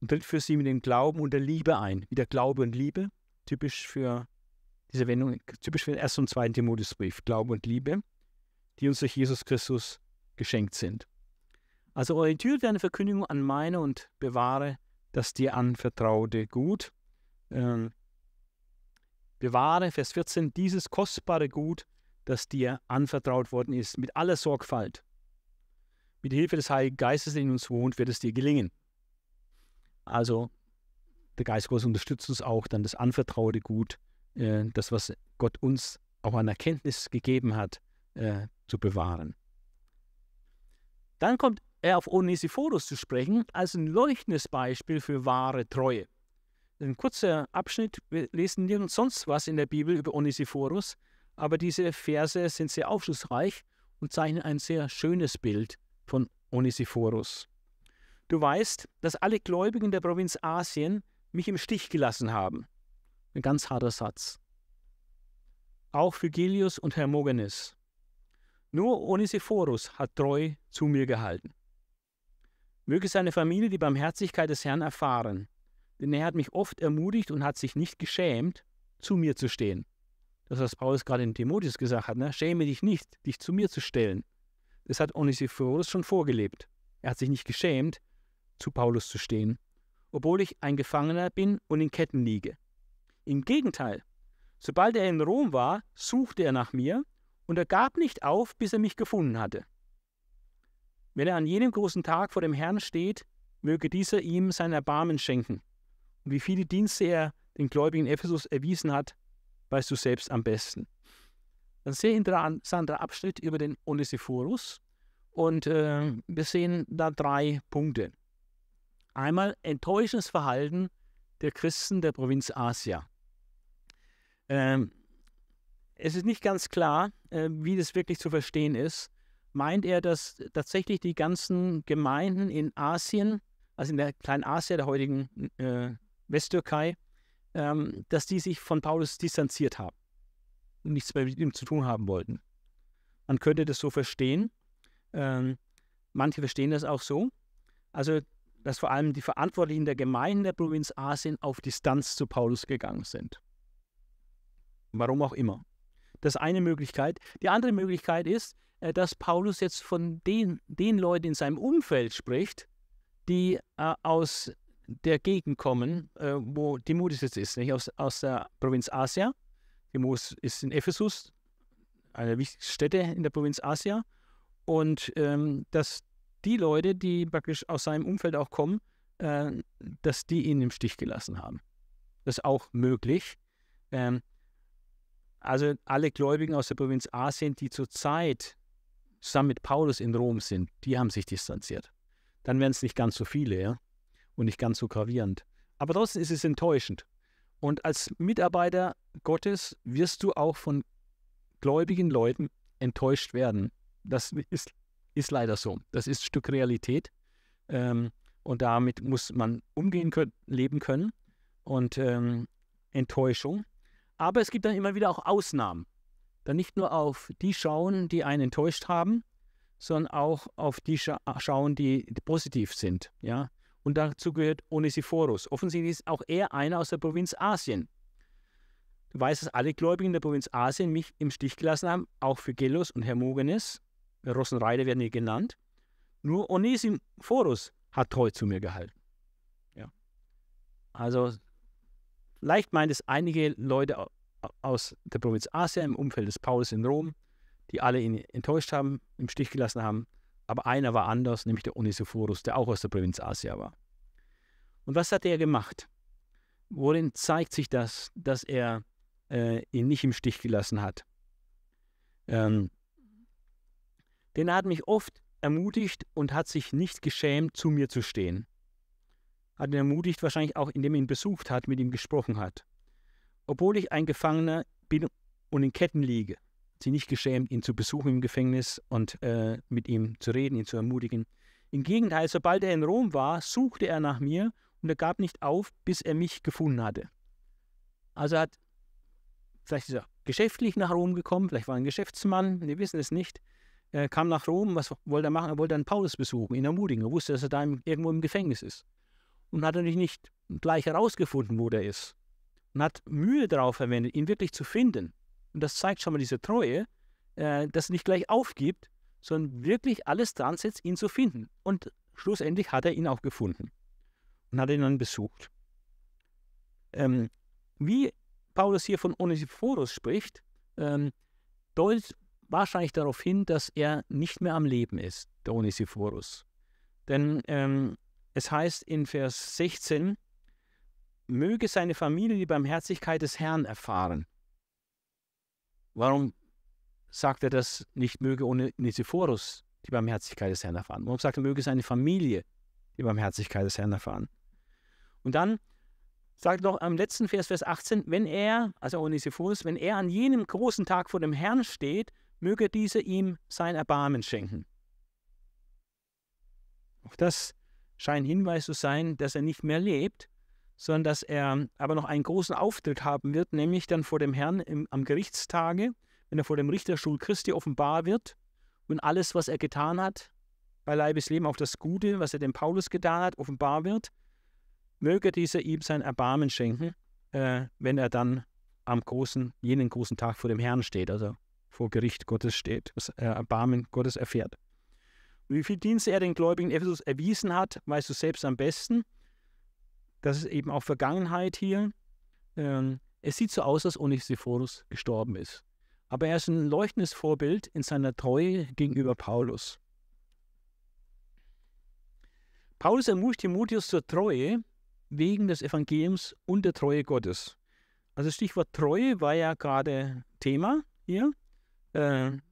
und tritt für sie mit dem Glauben und der Liebe ein. Wieder Glaube und Liebe, typisch für diese Wendung, typisch für den 1. und 2. Timotheusbrief, Glaube und Liebe, die uns durch Jesus Christus geschenkt sind. Also orientiere deine Verkündigung an meine und bewahre das dir anvertraute Gut. Ähm, bewahre, Vers 14, dieses kostbare Gut, das dir anvertraut worden ist, mit aller Sorgfalt. Mit Hilfe des Heiligen Geistes, der in uns wohnt, wird es dir gelingen. Also der Geist Gottes unterstützt uns auch, dann das anvertraute Gut, äh, das, was Gott uns auch an Erkenntnis gegeben hat, äh, zu bewahren. Dann kommt er auf Onesiphorus zu sprechen, als ein leuchtendes Beispiel für wahre Treue. Ein kurzer Abschnitt, wir lesen nirgends sonst was in der Bibel über Onesiphorus, aber diese Verse sind sehr aufschlussreich und zeichnen ein sehr schönes Bild von Onesiphorus du weißt, dass alle Gläubigen der Provinz Asien mich im Stich gelassen haben. Ein ganz harter Satz. Auch Phygelius und Hermogenes. Nur Onesiphorus hat treu zu mir gehalten. Möge seine Familie die Barmherzigkeit des Herrn erfahren, denn er hat mich oft ermutigt und hat sich nicht geschämt, zu mir zu stehen. Das, was Paulus gerade in Timotheus gesagt hat, ne? schäme dich nicht, dich zu mir zu stellen. Das hat Onesiphorus schon vorgelebt. Er hat sich nicht geschämt, zu Paulus zu stehen, obwohl ich ein Gefangener bin und in Ketten liege. Im Gegenteil, sobald er in Rom war, suchte er nach mir und er gab nicht auf, bis er mich gefunden hatte. Wenn er an jenem großen Tag vor dem Herrn steht, möge dieser ihm sein Erbarmen schenken. Und wie viele Dienste er den Gläubigen Ephesus erwiesen hat, weißt du selbst am besten. Ein sehr interessanter Abschnitt über den Onesiphorus. Und äh, wir sehen da drei Punkte. Einmal enttäuschendes Verhalten der Christen der Provinz Asia. Ähm, es ist nicht ganz klar, äh, wie das wirklich zu verstehen ist. Meint er, dass tatsächlich die ganzen Gemeinden in Asien, also in der kleinen Asia, der heutigen äh, Westtürkei, ähm, dass die sich von Paulus distanziert haben und nichts mehr mit ihm zu tun haben wollten? Man könnte das so verstehen. Ähm, manche verstehen das auch so. Also dass vor allem die Verantwortlichen der Gemeinden der Provinz Asien auf Distanz zu Paulus gegangen sind. Warum auch immer. Das ist eine Möglichkeit. Die andere Möglichkeit ist, äh, dass Paulus jetzt von den, den Leuten in seinem Umfeld spricht, die äh, aus der Gegend kommen, äh, wo Timotheus jetzt ist, nicht? Aus, aus der Provinz Asia. Timotheus ist in Ephesus, eine wichtige Stätte in der Provinz Asia. Und ähm, dass die Leute, die praktisch aus seinem Umfeld auch kommen, äh, dass die ihn im Stich gelassen haben. Das ist auch möglich. Ähm, also alle Gläubigen aus der Provinz Asien, die zurzeit zusammen mit Paulus in Rom sind, die haben sich distanziert. Dann wären es nicht ganz so viele, ja, und nicht ganz so gravierend. Aber trotzdem ist es enttäuschend. Und als Mitarbeiter Gottes wirst du auch von gläubigen Leuten enttäuscht werden. Das ist ist leider so. Das ist ein Stück Realität. Ähm, und damit muss man umgehen können, leben können. Und ähm, Enttäuschung. Aber es gibt dann immer wieder auch Ausnahmen. Dann nicht nur auf die schauen, die einen enttäuscht haben, sondern auch auf die scha schauen, die, positiv sind. Ja? Und dazu gehört Onesiphorus. Offensichtlich ist auch er einer aus der Provinz Asien. Du weißt, dass alle Gläubigen der Provinz Asien mich im Stich gelassen haben, auch für Gelos und Hermogenes. Russenreide werden hier genannt. Nur Onesim hat treu zu mir gehalten. Ja. Also, vielleicht meint es einige Leute aus der Provinz Asia im Umfeld des Paulus in Rom, die alle ihn enttäuscht haben, im Stich gelassen haben. Aber einer war anders, nämlich der Onesiphorus, der auch aus der Provinz Asia war. Und was hat er gemacht? Worin zeigt sich das, dass er äh, ihn nicht im Stich gelassen hat? Ähm, denn er hat mich oft ermutigt und hat sich nicht geschämt, zu mir zu stehen. Hat ihn ermutigt wahrscheinlich auch, indem er ihn besucht hat, mit ihm gesprochen hat. Obwohl ich ein Gefangener bin und in Ketten liege, hat sie nicht geschämt, ihn zu besuchen im Gefängnis und äh, mit ihm zu reden, ihn zu ermutigen. Im Gegenteil, sobald er in Rom war, suchte er nach mir und er gab nicht auf, bis er mich gefunden hatte. Also hat, vielleicht ist er geschäftlich nach Rom gekommen, vielleicht war er ein Geschäftsmann, wir wissen es nicht äh, kam nach Rom, was wollte er machen? Er wollte einen Paulus besuchen ihn Ermutigen. Er wusste, dass er da im, irgendwo im Gefängnis ist. Und hat natürlich nicht gleich herausgefunden, wo der ist. Und hat Mühe darauf verwendet, ihn wirklich zu finden. Und das zeigt schon mal diese Treue, äh, dass er nicht gleich aufgibt, sondern wirklich alles dran setzt, ihn zu finden. Und schlussendlich hat er ihn auch gefunden und hat ihn dann besucht. Ähm, wie Paulus hier von Onesiphorus spricht, ähm, deutet wahrscheinlich darauf hin, dass er nicht mehr am Leben ist, der Onesiphorus. Denn ähm, es heißt in Vers 16, möge seine Familie die Barmherzigkeit des Herrn erfahren. Warum sagt er das nicht, möge Onesiphorus die Barmherzigkeit des Herrn erfahren? Warum sagt er, möge seine Familie die Barmherzigkeit des Herrn erfahren? Und dann sagt noch am letzten Vers, Vers 18, wenn er, also Onesiphorus, wenn er an jenem großen Tag vor dem Herrn steht möge diese ihm sein Erbarmen schenken. Auch das scheint Hinweis zu sein, dass er nicht mehr lebt, sondern dass er aber noch einen großen Auftritt haben wird, nämlich dann vor dem Herrn im, am Gerichtstage, wenn er vor dem Richterstuhl Christi offenbar wird und alles, was er getan hat, bei Leibesleben auch das Gute, was er dem Paulus getan hat, offenbar wird, möge dieser ihm sein Erbarmen schenken, äh, wenn er dann am großen, jenen großen Tag vor dem Herrn steht. Also vor Gericht Gottes steht, das Erbarmen Gottes erfährt. Und wie viel Dienste er den Gläubigen Ephesus erwiesen hat, weißt du selbst am besten. Das ist eben auch Vergangenheit hier. Ähm, es sieht so aus, als Onesiphorus gestorben ist. Aber er ist ein leuchtendes Vorbild in seiner Treue gegenüber Paulus. Paulus ermutigt Timotheus zur Treue wegen des Evangeliums und der Treue Gottes. Also das Stichwort Treue war ja gerade Thema hier. Ähm,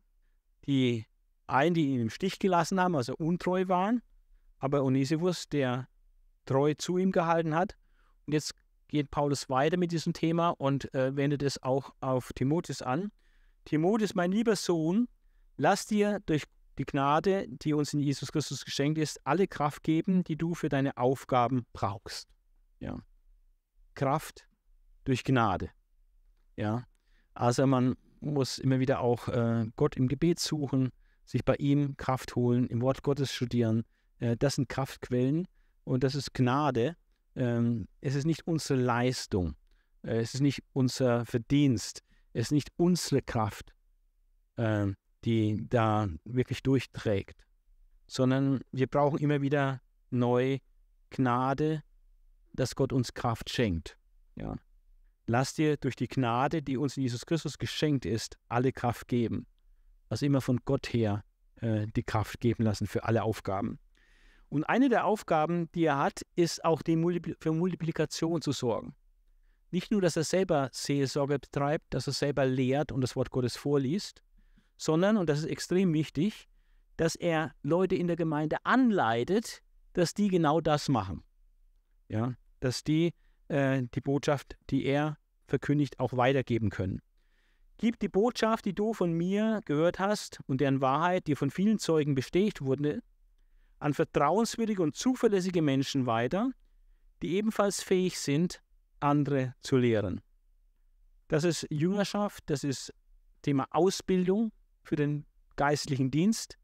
die einen, die ihn im Stich gelassen haben, also untreu waren, aber Onesimus, der treu zu ihm gehalten hat. Und jetzt geht Paulus weiter mit diesem Thema und äh, wendet es auch auf Timotheus an. Timotheus, mein lieber Sohn, lass dir durch die Gnade, die uns in Jesus Christus geschenkt ist, alle Kraft geben, die du für deine Aufgaben brauchst. Ja. Kraft durch Gnade. Ja. Also man muss immer wieder auch äh, Gott im Gebet suchen, sich bei ihm Kraft holen, im Wort Gottes studieren. Äh, das sind Kraftquellen und das ist Gnade. Ähm, es ist nicht unsere Leistung, äh, es ist nicht unser Verdienst, es ist nicht unsere Kraft, ähm, die da wirklich durchträgt, sondern wir brauchen immer wieder neu Gnade, dass Gott uns Kraft schenkt. Ja lass dir durch die Gnade, die uns in Jesus Christus geschenkt ist, alle Kraft geben. Also immer von Gott her äh, die Kraft geben lassen für alle Aufgaben. Und eine der Aufgaben, die er hat, ist auch Multipl für Multiplikation zu sorgen. Nicht nur, dass er selber Seelsorge betreibt, dass er selber lehrt und das Wort Gottes vorliest, sondern, und das ist extrem wichtig, dass er Leute in der Gemeinde anleitet, dass die genau das machen. Ja, dass die äh, die Botschaft, die er verkündigt, auch weitergeben können. Gib die Botschaft, die du von mir gehört hast und deren Wahrheit, dir von vielen Zeugen bestätigt wurde, an vertrauenswürdige und zuverlässige Menschen weiter, die ebenfalls fähig sind, andere zu lehren. Das ist Jüngerschaft, das ist Thema Ausbildung für den geistlichen Dienst,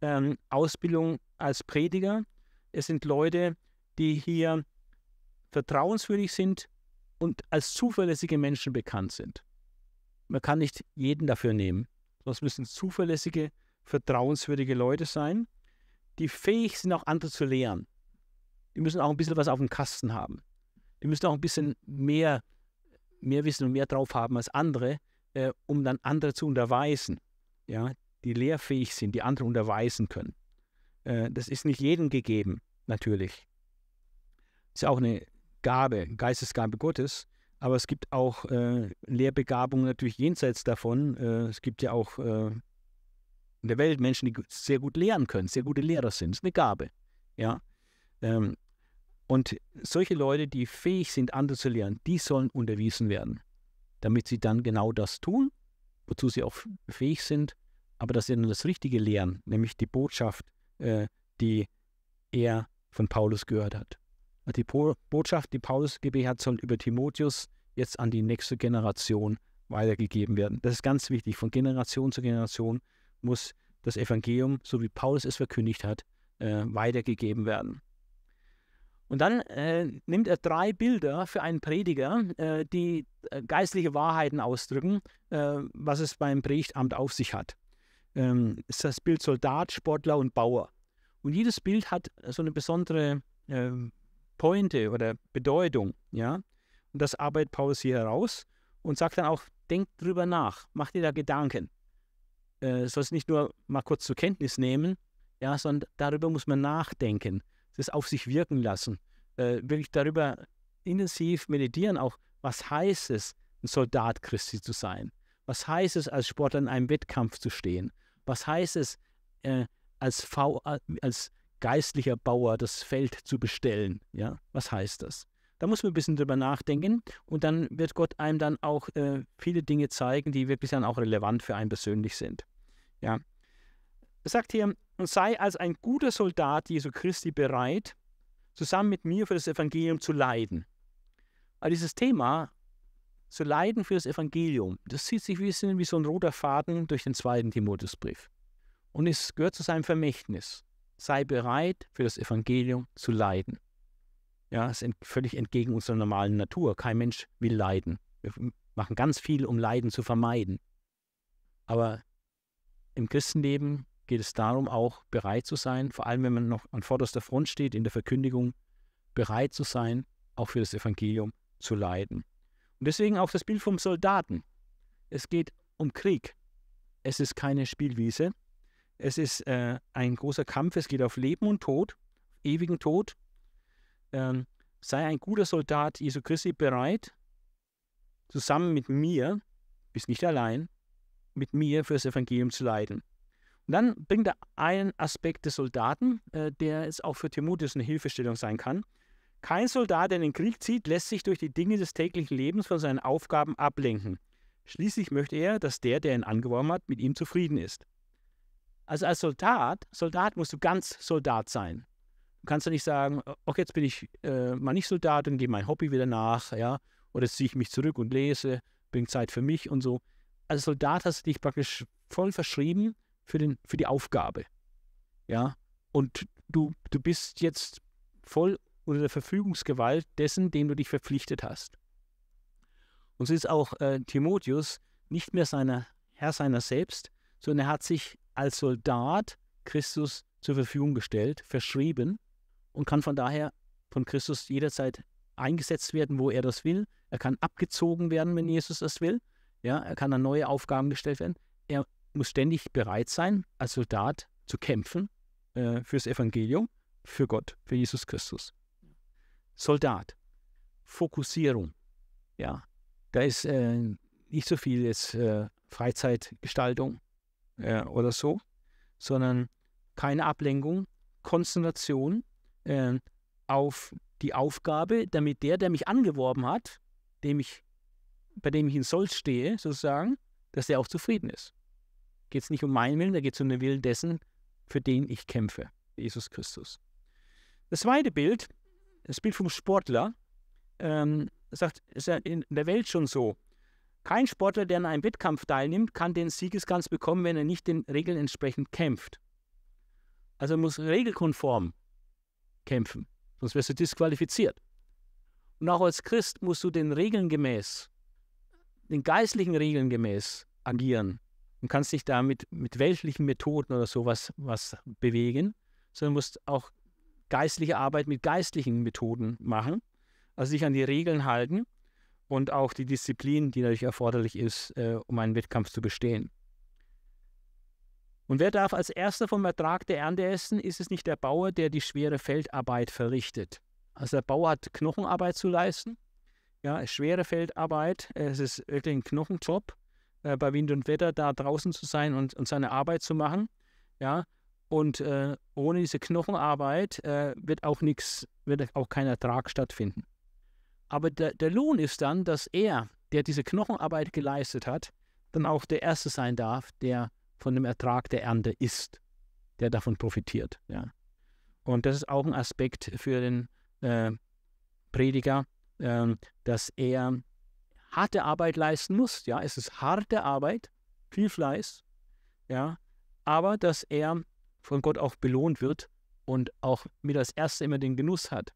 ähm, Ausbildung als Prediger. Es sind Leute, die hier vertrauenswürdig sind und als zuverlässige Menschen bekannt sind. Man kann nicht jeden dafür nehmen. Das müssen zuverlässige, vertrauenswürdige Leute sein, die fähig sind, auch andere zu lehren. Die müssen auch ein bisschen was auf dem Kasten haben. Die müssen auch ein bisschen mehr, mehr Wissen und mehr drauf haben als andere, äh, um dann andere zu unterweisen. Ja, die lehrfähig sind, die andere unterweisen können. Äh, das ist nicht jedem gegeben, natürlich. Ist ja auch eine Gabe, Geistesgabe Gottes. Aber es gibt auch äh, Lehrbegabungen natürlich jenseits davon. Äh, es gibt ja auch äh, in der Welt Menschen, die sehr gut lehren können, sehr gute Lehrer sind. Das ist eine Gabe. Ja? Ähm, und solche Leute, die fähig sind, andere zu lehren, die sollen unterwiesen werden, damit sie dann genau das tun, wozu sie auch fähig sind, aber dass sie dann das Richtige lehren, nämlich die Botschaft, äh, die er von Paulus gehört hat die Botschaft, die Paulus gegeben hat, soll über Timotheus jetzt an die nächste Generation weitergegeben werden. Das ist ganz wichtig. Von Generation zu Generation muss das Evangelium, so wie Paulus es verkündigt hat, äh, weitergegeben werden. Und dann äh, nimmt er drei Bilder für einen Prediger, äh, die äh, geistliche Wahrheiten ausdrücken, äh, was es beim Predigtamt auf sich hat. Ähm, ist das Bild Soldat, Sportler und Bauer. Und jedes Bild hat so eine besondere ähm, Pointe oder Bedeutung, ja. Und das arbeitet Paulus hier heraus und sagt dann auch, denkt drüber nach, macht dir da Gedanken. Äh, sollst nicht nur mal kurz zur Kenntnis nehmen, ja, sondern darüber muss man nachdenken, das auf sich wirken lassen, äh, wirklich darüber intensiv meditieren, auch was heißt es, ein Soldat Christi zu sein? Was heißt es, als Sportler in einem Wettkampf zu stehen? Was heißt es, äh, als, v äh, als geistlicher Bauer das Feld zu bestellen. Ja, was heißt das? Da muss man ein bisschen drüber nachdenken und dann wird Gott einem dann auch äh, viele Dinge zeigen, die wirklich dann auch relevant für einen persönlich sind. Ja. Er sagt hier, sei als ein guter Soldat Jesu Christi bereit, zusammen mit mir für das Evangelium zu leiden. Aber also dieses Thema, zu leiden für das Evangelium, das zieht sich wie, wie so ein roter Faden durch den zweiten Timotheusbrief. Und es gehört zu seinem Vermächtnis sei bereit, für das Evangelium zu leiden. Ja, es ist völlig entgegen unserer normalen Natur. Kein Mensch will leiden. Wir machen ganz viel, um Leiden zu vermeiden. Aber im Christenleben geht es darum, auch bereit zu sein, vor allem wenn man noch an vorderster Front steht in der Verkündigung, bereit zu sein, auch für das Evangelium zu leiden. Und deswegen auch das Bild vom Soldaten. Es geht um Krieg. Es ist keine Spielwiese, es ist äh, ein großer Kampf, es geht auf Leben und Tod, ewigen Tod. Ähm, sei ein guter Soldat Jesu Christi bereit, zusammen mit mir, bist nicht allein, mit mir fürs Evangelium zu leiden. Und dann bringt er einen Aspekt des Soldaten, äh, der es auch für Timotheus eine Hilfestellung sein kann. Kein Soldat, der in den Krieg zieht, lässt sich durch die Dinge des täglichen Lebens von seinen Aufgaben ablenken. Schließlich möchte er, dass der, der ihn angeworben hat, mit ihm zufrieden ist. Also als Soldat, Soldat musst du ganz Soldat sein. Du kannst ja nicht sagen, okay, jetzt bin ich äh, mal nicht Soldat und gehe mein Hobby wieder nach, ja, oder ziehe ich mich zurück und lese, bringe Zeit für mich und so. Als Soldat hast du dich praktisch voll verschrieben für, den, für die Aufgabe, ja, und du, du bist jetzt voll unter der Verfügungsgewalt dessen, dem du dich verpflichtet hast. Und so ist auch äh, Timotheus nicht mehr seiner, Herr seiner selbst, sondern er hat sich als Soldat Christus zur Verfügung gestellt, verschrieben und kann von daher von Christus jederzeit eingesetzt werden, wo er das will. Er kann abgezogen werden, wenn Jesus das will. Ja, er kann an neue Aufgaben gestellt werden. Er muss ständig bereit sein, als Soldat zu kämpfen äh, fürs Evangelium, für Gott, für Jesus Christus. Soldat, Fokussierung. Ja, da ist äh, nicht so viel jetzt äh, Freizeitgestaltung, äh, oder so, sondern keine Ablenkung, Konzentration äh, auf die Aufgabe, damit der, der mich angeworben hat, dem ich, bei dem ich in Soll stehe, sozusagen, dass der auch zufrieden ist. Geht es nicht um meinen Willen, da geht es um den Willen dessen, für den ich kämpfe, Jesus Christus. Das zweite Bild, das Bild vom Sportler, ähm, sagt, ist ja in der Welt schon so, kein Sportler, der an einem Wettkampf teilnimmt, kann den Siegeskranz bekommen, wenn er nicht den Regeln entsprechend kämpft. Also er muss regelkonform kämpfen, sonst wirst du disqualifiziert. Und auch als Christ musst du den Regeln gemäß, den geistlichen Regeln gemäß agieren und kannst dich da mit, mit weltlichen Methoden oder sowas was bewegen, sondern musst auch geistliche Arbeit mit geistlichen Methoden machen, also dich an die Regeln halten und auch die Disziplin, die natürlich erforderlich ist, äh, um einen Wettkampf zu bestehen. Und wer darf als erster vom Ertrag der Ernte essen? Ist es nicht der Bauer, der die schwere Feldarbeit verrichtet? Also der Bauer hat Knochenarbeit zu leisten. Ja, schwere Feldarbeit. Es ist wirklich ein Knochenjob, äh, bei Wind und Wetter da draußen zu sein und, und seine Arbeit zu machen. Ja, und äh, ohne diese Knochenarbeit äh, wird auch nichts, wird auch kein Ertrag stattfinden. Aber der, der Lohn ist dann, dass er, der diese Knochenarbeit geleistet hat, dann auch der Erste sein darf, der von dem Ertrag der Ernte isst, der davon profitiert. Ja. Und das ist auch ein Aspekt für den äh, Prediger, äh, dass er harte Arbeit leisten muss. Ja, es ist harte Arbeit, viel Fleiß, ja, aber dass er von Gott auch belohnt wird und auch mit als Erster immer den Genuss hat.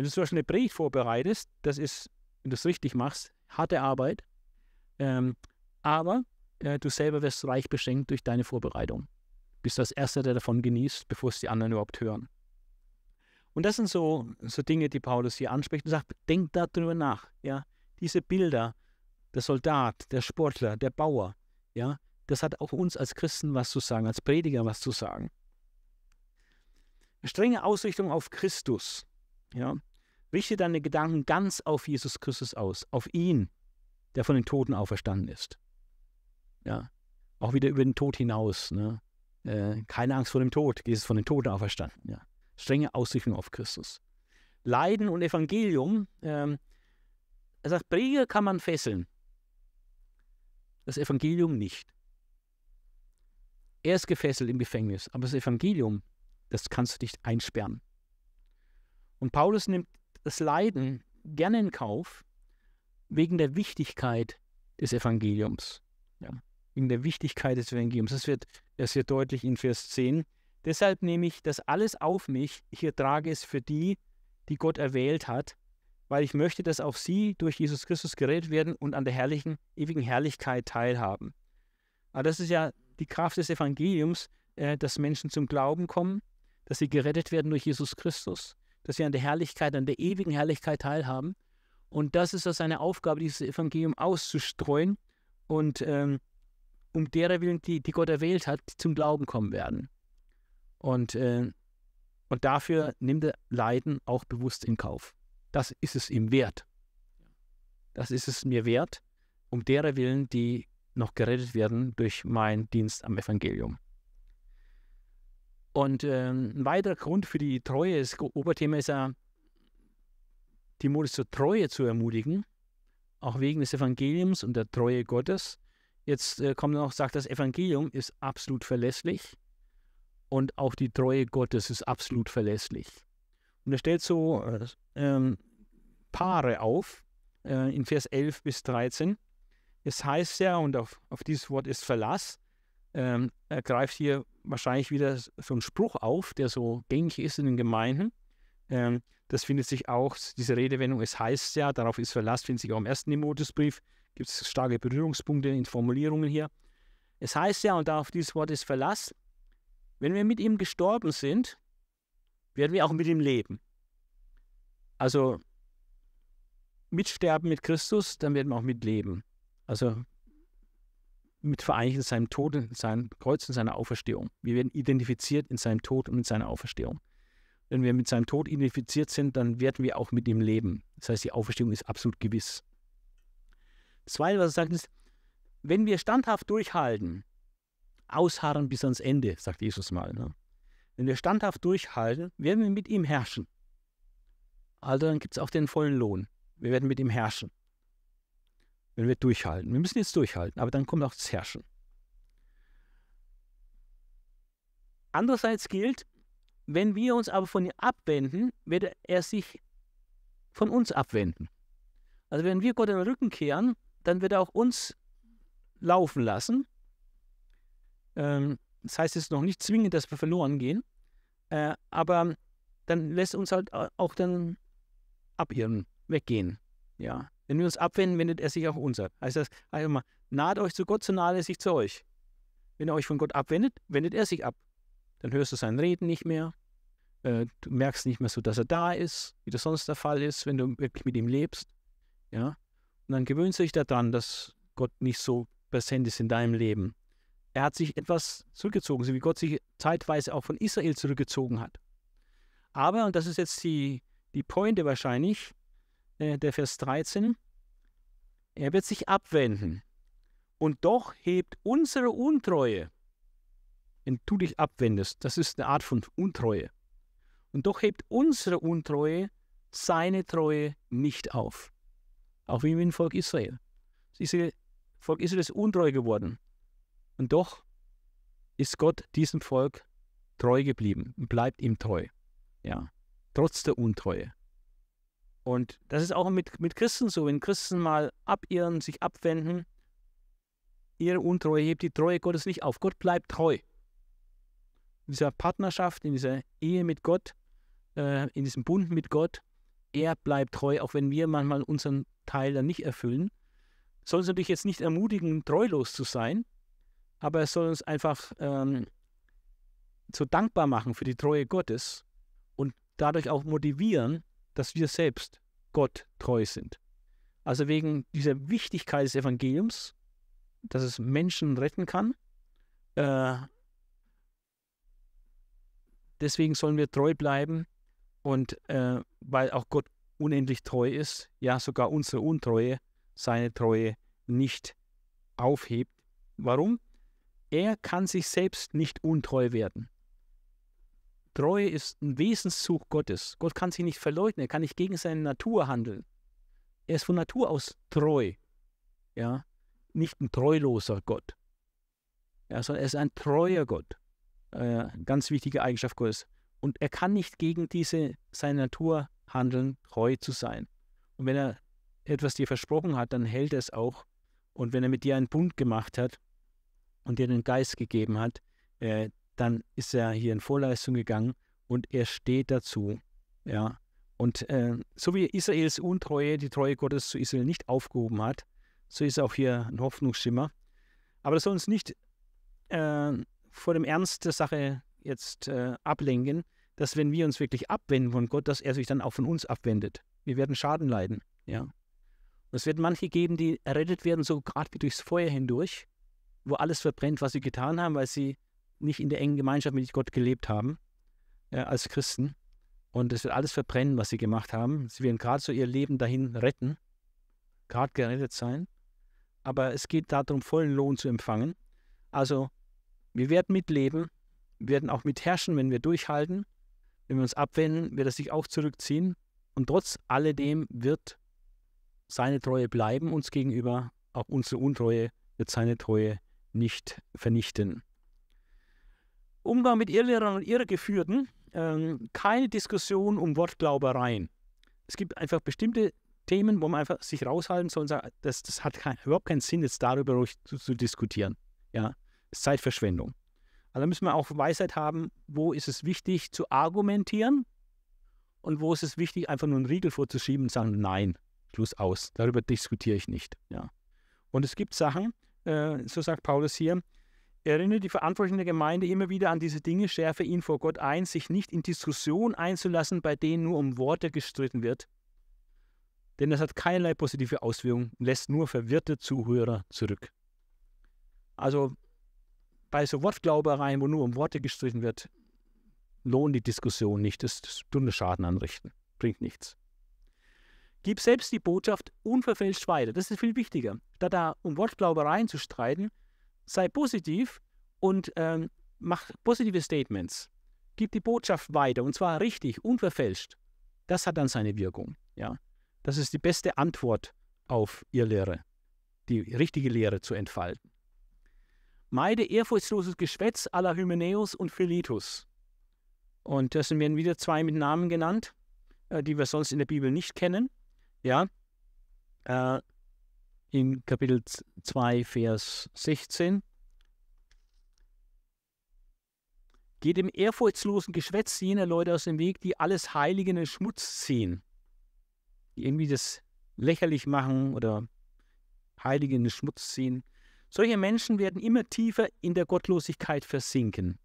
Wenn du zum Beispiel eine Predigt vorbereitest, das ist, wenn du es richtig machst, harte Arbeit, ähm, aber äh, du selber wirst reich beschenkt durch deine Vorbereitung. Du bist das Erste, der davon genießt, bevor es die anderen überhaupt hören. Und das sind so, so Dinge, die Paulus hier anspricht und sagt, denk darüber nach. Ja? Diese Bilder, der Soldat, der Sportler, der Bauer, ja, das hat auch uns als Christen was zu sagen, als Prediger was zu sagen. Strenge Ausrichtung auf Christus. Ja? Richte deine Gedanken ganz auf Jesus Christus aus, auf ihn, der von den Toten auferstanden ist. Ja, auch wieder über den Tod hinaus. Ne? Äh, keine Angst vor dem Tod, Jesus ist von den Toten auferstanden. Ja. Strenge Ausrichtung auf Christus. Leiden und Evangelium, ähm, er sagt, Prediger kann man fesseln, das Evangelium nicht. Er ist gefesselt im Gefängnis, aber das Evangelium, das kannst du nicht einsperren. Und Paulus nimmt das Leiden gerne in Kauf, wegen der Wichtigkeit des Evangeliums. Ja. Wegen der Wichtigkeit des Evangeliums. Das wird, das wird deutlich in Vers 10. Deshalb nehme ich das alles auf mich, ich ertrage es für die, die Gott erwählt hat, weil ich möchte, dass auch sie durch Jesus Christus gerettet werden und an der herrlichen, ewigen Herrlichkeit teilhaben. Aber das ist ja die Kraft des Evangeliums, äh, dass Menschen zum Glauben kommen, dass sie gerettet werden durch Jesus Christus dass wir an der Herrlichkeit, an der ewigen Herrlichkeit teilhaben. Und das ist auch also seine Aufgabe, dieses Evangelium auszustreuen und ähm, um derer Willen, die, die Gott erwählt hat, zum Glauben kommen werden. Und, äh, und dafür nimmt er Leiden auch bewusst in Kauf. Das ist es ihm wert. Das ist es mir wert, um derer Willen, die noch gerettet werden durch meinen Dienst am Evangelium. Und ähm, ein weiterer Grund für die Treue, das Oberthema ist ja, Timotheus zur Treue zu ermutigen, auch wegen des Evangeliums und der Treue Gottes. Jetzt äh, kommt noch, sagt, das Evangelium ist absolut verlässlich und auch die Treue Gottes ist absolut verlässlich. Und er stellt so äh, ähm, Paare auf äh, in Vers 11 bis 13. Es heißt ja, und auf, auf dieses Wort ist Verlass, ähm, er greift hier wahrscheinlich wieder so einen Spruch auf, der so gängig ist in den Gemeinden. Ähm, das findet sich auch, diese Redewendung, es heißt ja, darauf ist Verlass, findet sich auch im ersten Timotheusbrief, gibt es starke Berührungspunkte in Formulierungen hier. Es heißt ja, und darauf dieses Wort ist Verlass, wenn wir mit ihm gestorben sind, werden wir auch mit ihm leben. Also mitsterben mit Christus, dann werden wir auch mitleben. Also mit vereinigt in seinem Tod, in seinem Kreuz und seiner Auferstehung. Wir werden identifiziert in seinem Tod und in seiner Auferstehung. Wenn wir mit seinem Tod identifiziert sind, dann werden wir auch mit ihm leben. Das heißt, die Auferstehung ist absolut gewiss. Das Zweite, was er sagt, ist, wenn wir standhaft durchhalten, ausharren bis ans Ende, sagt Jesus mal. Ne? Wenn wir standhaft durchhalten, werden wir mit ihm herrschen. Also dann gibt es auch den vollen Lohn. Wir werden mit ihm herrschen wenn wir durchhalten. Wir müssen jetzt durchhalten, aber dann kommt auch das Herrschen. Andererseits gilt, wenn wir uns aber von ihm abwenden, wird er sich von uns abwenden. Also wenn wir Gott den Rücken kehren, dann wird er auch uns laufen lassen. Ähm, das heißt es ist noch nicht zwingend, dass wir verloren gehen, äh, aber dann lässt er uns halt auch dann abirren, weggehen. Ja. Wenn wir uns abwenden, wendet er sich auch uns ab. das also mal, naht euch zu Gott, so naht er sich zu euch. Wenn er euch von Gott abwendet, wendet er sich ab. Dann hörst du sein Reden nicht mehr. Äh, du merkst nicht mehr so, dass er da ist, wie das sonst der Fall ist, wenn du wirklich mit ihm lebst. Ja? Und dann gewöhnst du dich daran, dass Gott nicht so präsent ist in deinem Leben. Er hat sich etwas zurückgezogen, so wie Gott sich zeitweise auch von Israel zurückgezogen hat. Aber, und das ist jetzt die, die Pointe wahrscheinlich, äh, der Vers 13, er wird sich abwenden. Und doch hebt unsere Untreue, wenn du dich abwendest, das ist eine Art von Untreue. Und doch hebt unsere Untreue seine Treue nicht auf. Auch wie mit dem Volk Israel. Das Volk Israel ist untreu geworden. Und doch ist Gott diesem Volk treu geblieben und bleibt ihm treu. Ja, trotz der Untreue. Und das ist auch mit, mit Christen so. Wenn Christen mal abirren, sich abwenden, ihre Untreue hebt die Treue Gottes nicht auf. Gott bleibt treu. In dieser Partnerschaft, in dieser Ehe mit Gott, äh, in diesem Bund mit Gott, er bleibt treu, auch wenn wir manchmal unseren Teil dann nicht erfüllen. Soll uns natürlich jetzt nicht ermutigen, treulos zu sein, aber es soll uns einfach ähm, so dankbar machen für die Treue Gottes und dadurch auch motivieren, dass wir selbst Gott treu sind. Also wegen dieser Wichtigkeit des Evangeliums, dass es Menschen retten kann, äh, deswegen sollen wir treu bleiben und äh, weil auch Gott unendlich treu ist, ja sogar unsere Untreue, seine Treue nicht aufhebt. Warum? Er kann sich selbst nicht untreu werden. Treue ist ein Wesenszug Gottes. Gott kann sich nicht verleugnen, er kann nicht gegen seine Natur handeln. Er ist von Natur aus treu. Ja? Nicht ein treuloser Gott, ja, sondern er ist ein treuer Gott. Äh, ganz wichtige Eigenschaft Gottes. Und er kann nicht gegen diese, seine Natur handeln, treu zu sein. Und wenn er etwas dir versprochen hat, dann hält er es auch. Und wenn er mit dir einen Bund gemacht hat und dir den Geist gegeben hat, äh, dann ist er hier in Vorleistung gegangen und er steht dazu. Ja. Und äh, so wie Israels Untreue die Treue Gottes zu Israel nicht aufgehoben hat, so ist auch hier ein Hoffnungsschimmer. Aber das soll uns nicht äh, vor dem Ernst der Sache jetzt äh, ablenken, dass wenn wir uns wirklich abwenden von Gott, dass er sich dann auch von uns abwendet. Wir werden Schaden leiden. Ja. Und es werden manche geben, die errettet werden, so gerade wie durchs Feuer hindurch, wo alles verbrennt, was sie getan haben, weil sie nicht in der engen Gemeinschaft mit Gott gelebt haben, ja, äh, als Christen. Und es wird alles verbrennen, was sie gemacht haben. Sie werden gerade so ihr Leben dahin retten, gerade gerettet sein. Aber es geht darum, vollen Lohn zu empfangen. Also, wir werden mitleben, werden auch mitherrschen, wenn wir durchhalten. Wenn wir uns abwenden, wird er sich auch zurückziehen. Und trotz alledem wird seine Treue bleiben uns gegenüber. Auch unsere Untreue wird seine Treue nicht vernichten. Umgang mit Irrlehrern und Irregeführten, ähm, keine Diskussion um Wortglaubereien. Es gibt einfach bestimmte Themen, wo man einfach sich raushalten soll und sagt, das, das hat kein, überhaupt keinen Sinn, jetzt darüber ruhig zu, zu diskutieren. Ja, ist Zeitverschwendung. Also müssen wir auch Weisheit haben, wo ist es wichtig zu argumentieren und wo ist es wichtig, einfach nur einen Riegel vorzuschieben und sagen, nein, Schluss aus, darüber diskutiere ich nicht. Ja. Und es gibt Sachen, äh, so sagt Paulus hier, Erinnere die Verantwortlichen der Gemeinde immer wieder an diese Dinge, schärfe ihn vor Gott ein, sich nicht in Diskussionen einzulassen, bei denen nur um Worte gestritten wird. Denn das hat keinerlei positive Auswirkungen lässt nur verwirrte Zuhörer zurück. Also bei so Wortglaubereien, wo nur um Worte gestritten wird, lohnt die Diskussion nicht. Das, das tut nur Schaden anrichten. Bringt nichts. Gib selbst die Botschaft unverfälscht weiter. Das ist viel wichtiger. Da da um Wortglaubereien zu streiten, sei positiv und ähm, mach positive Statements. Gib die Botschaft weiter und zwar richtig, unverfälscht. Das hat dann seine Wirkung. Ja? Das ist die beste Antwort auf ihr Lehre, die richtige Lehre zu entfalten. Meide ehrfurchtsloses Geschwätz aller Hymenäus und Philetus. Und das sind mir wieder zwei mit Namen genannt, äh, die wir sonst in der Bibel nicht kennen. Ja, äh, in Kapitel 2, Vers 16. Geht dem ehrfurchtslosen Geschwätz jener Leute aus dem Weg, die alles Heiligen in Schmutz ziehen, die irgendwie das lächerlich machen oder Heiligen in Schmutz ziehen. Solche Menschen werden immer tiefer in der Gottlosigkeit versinken.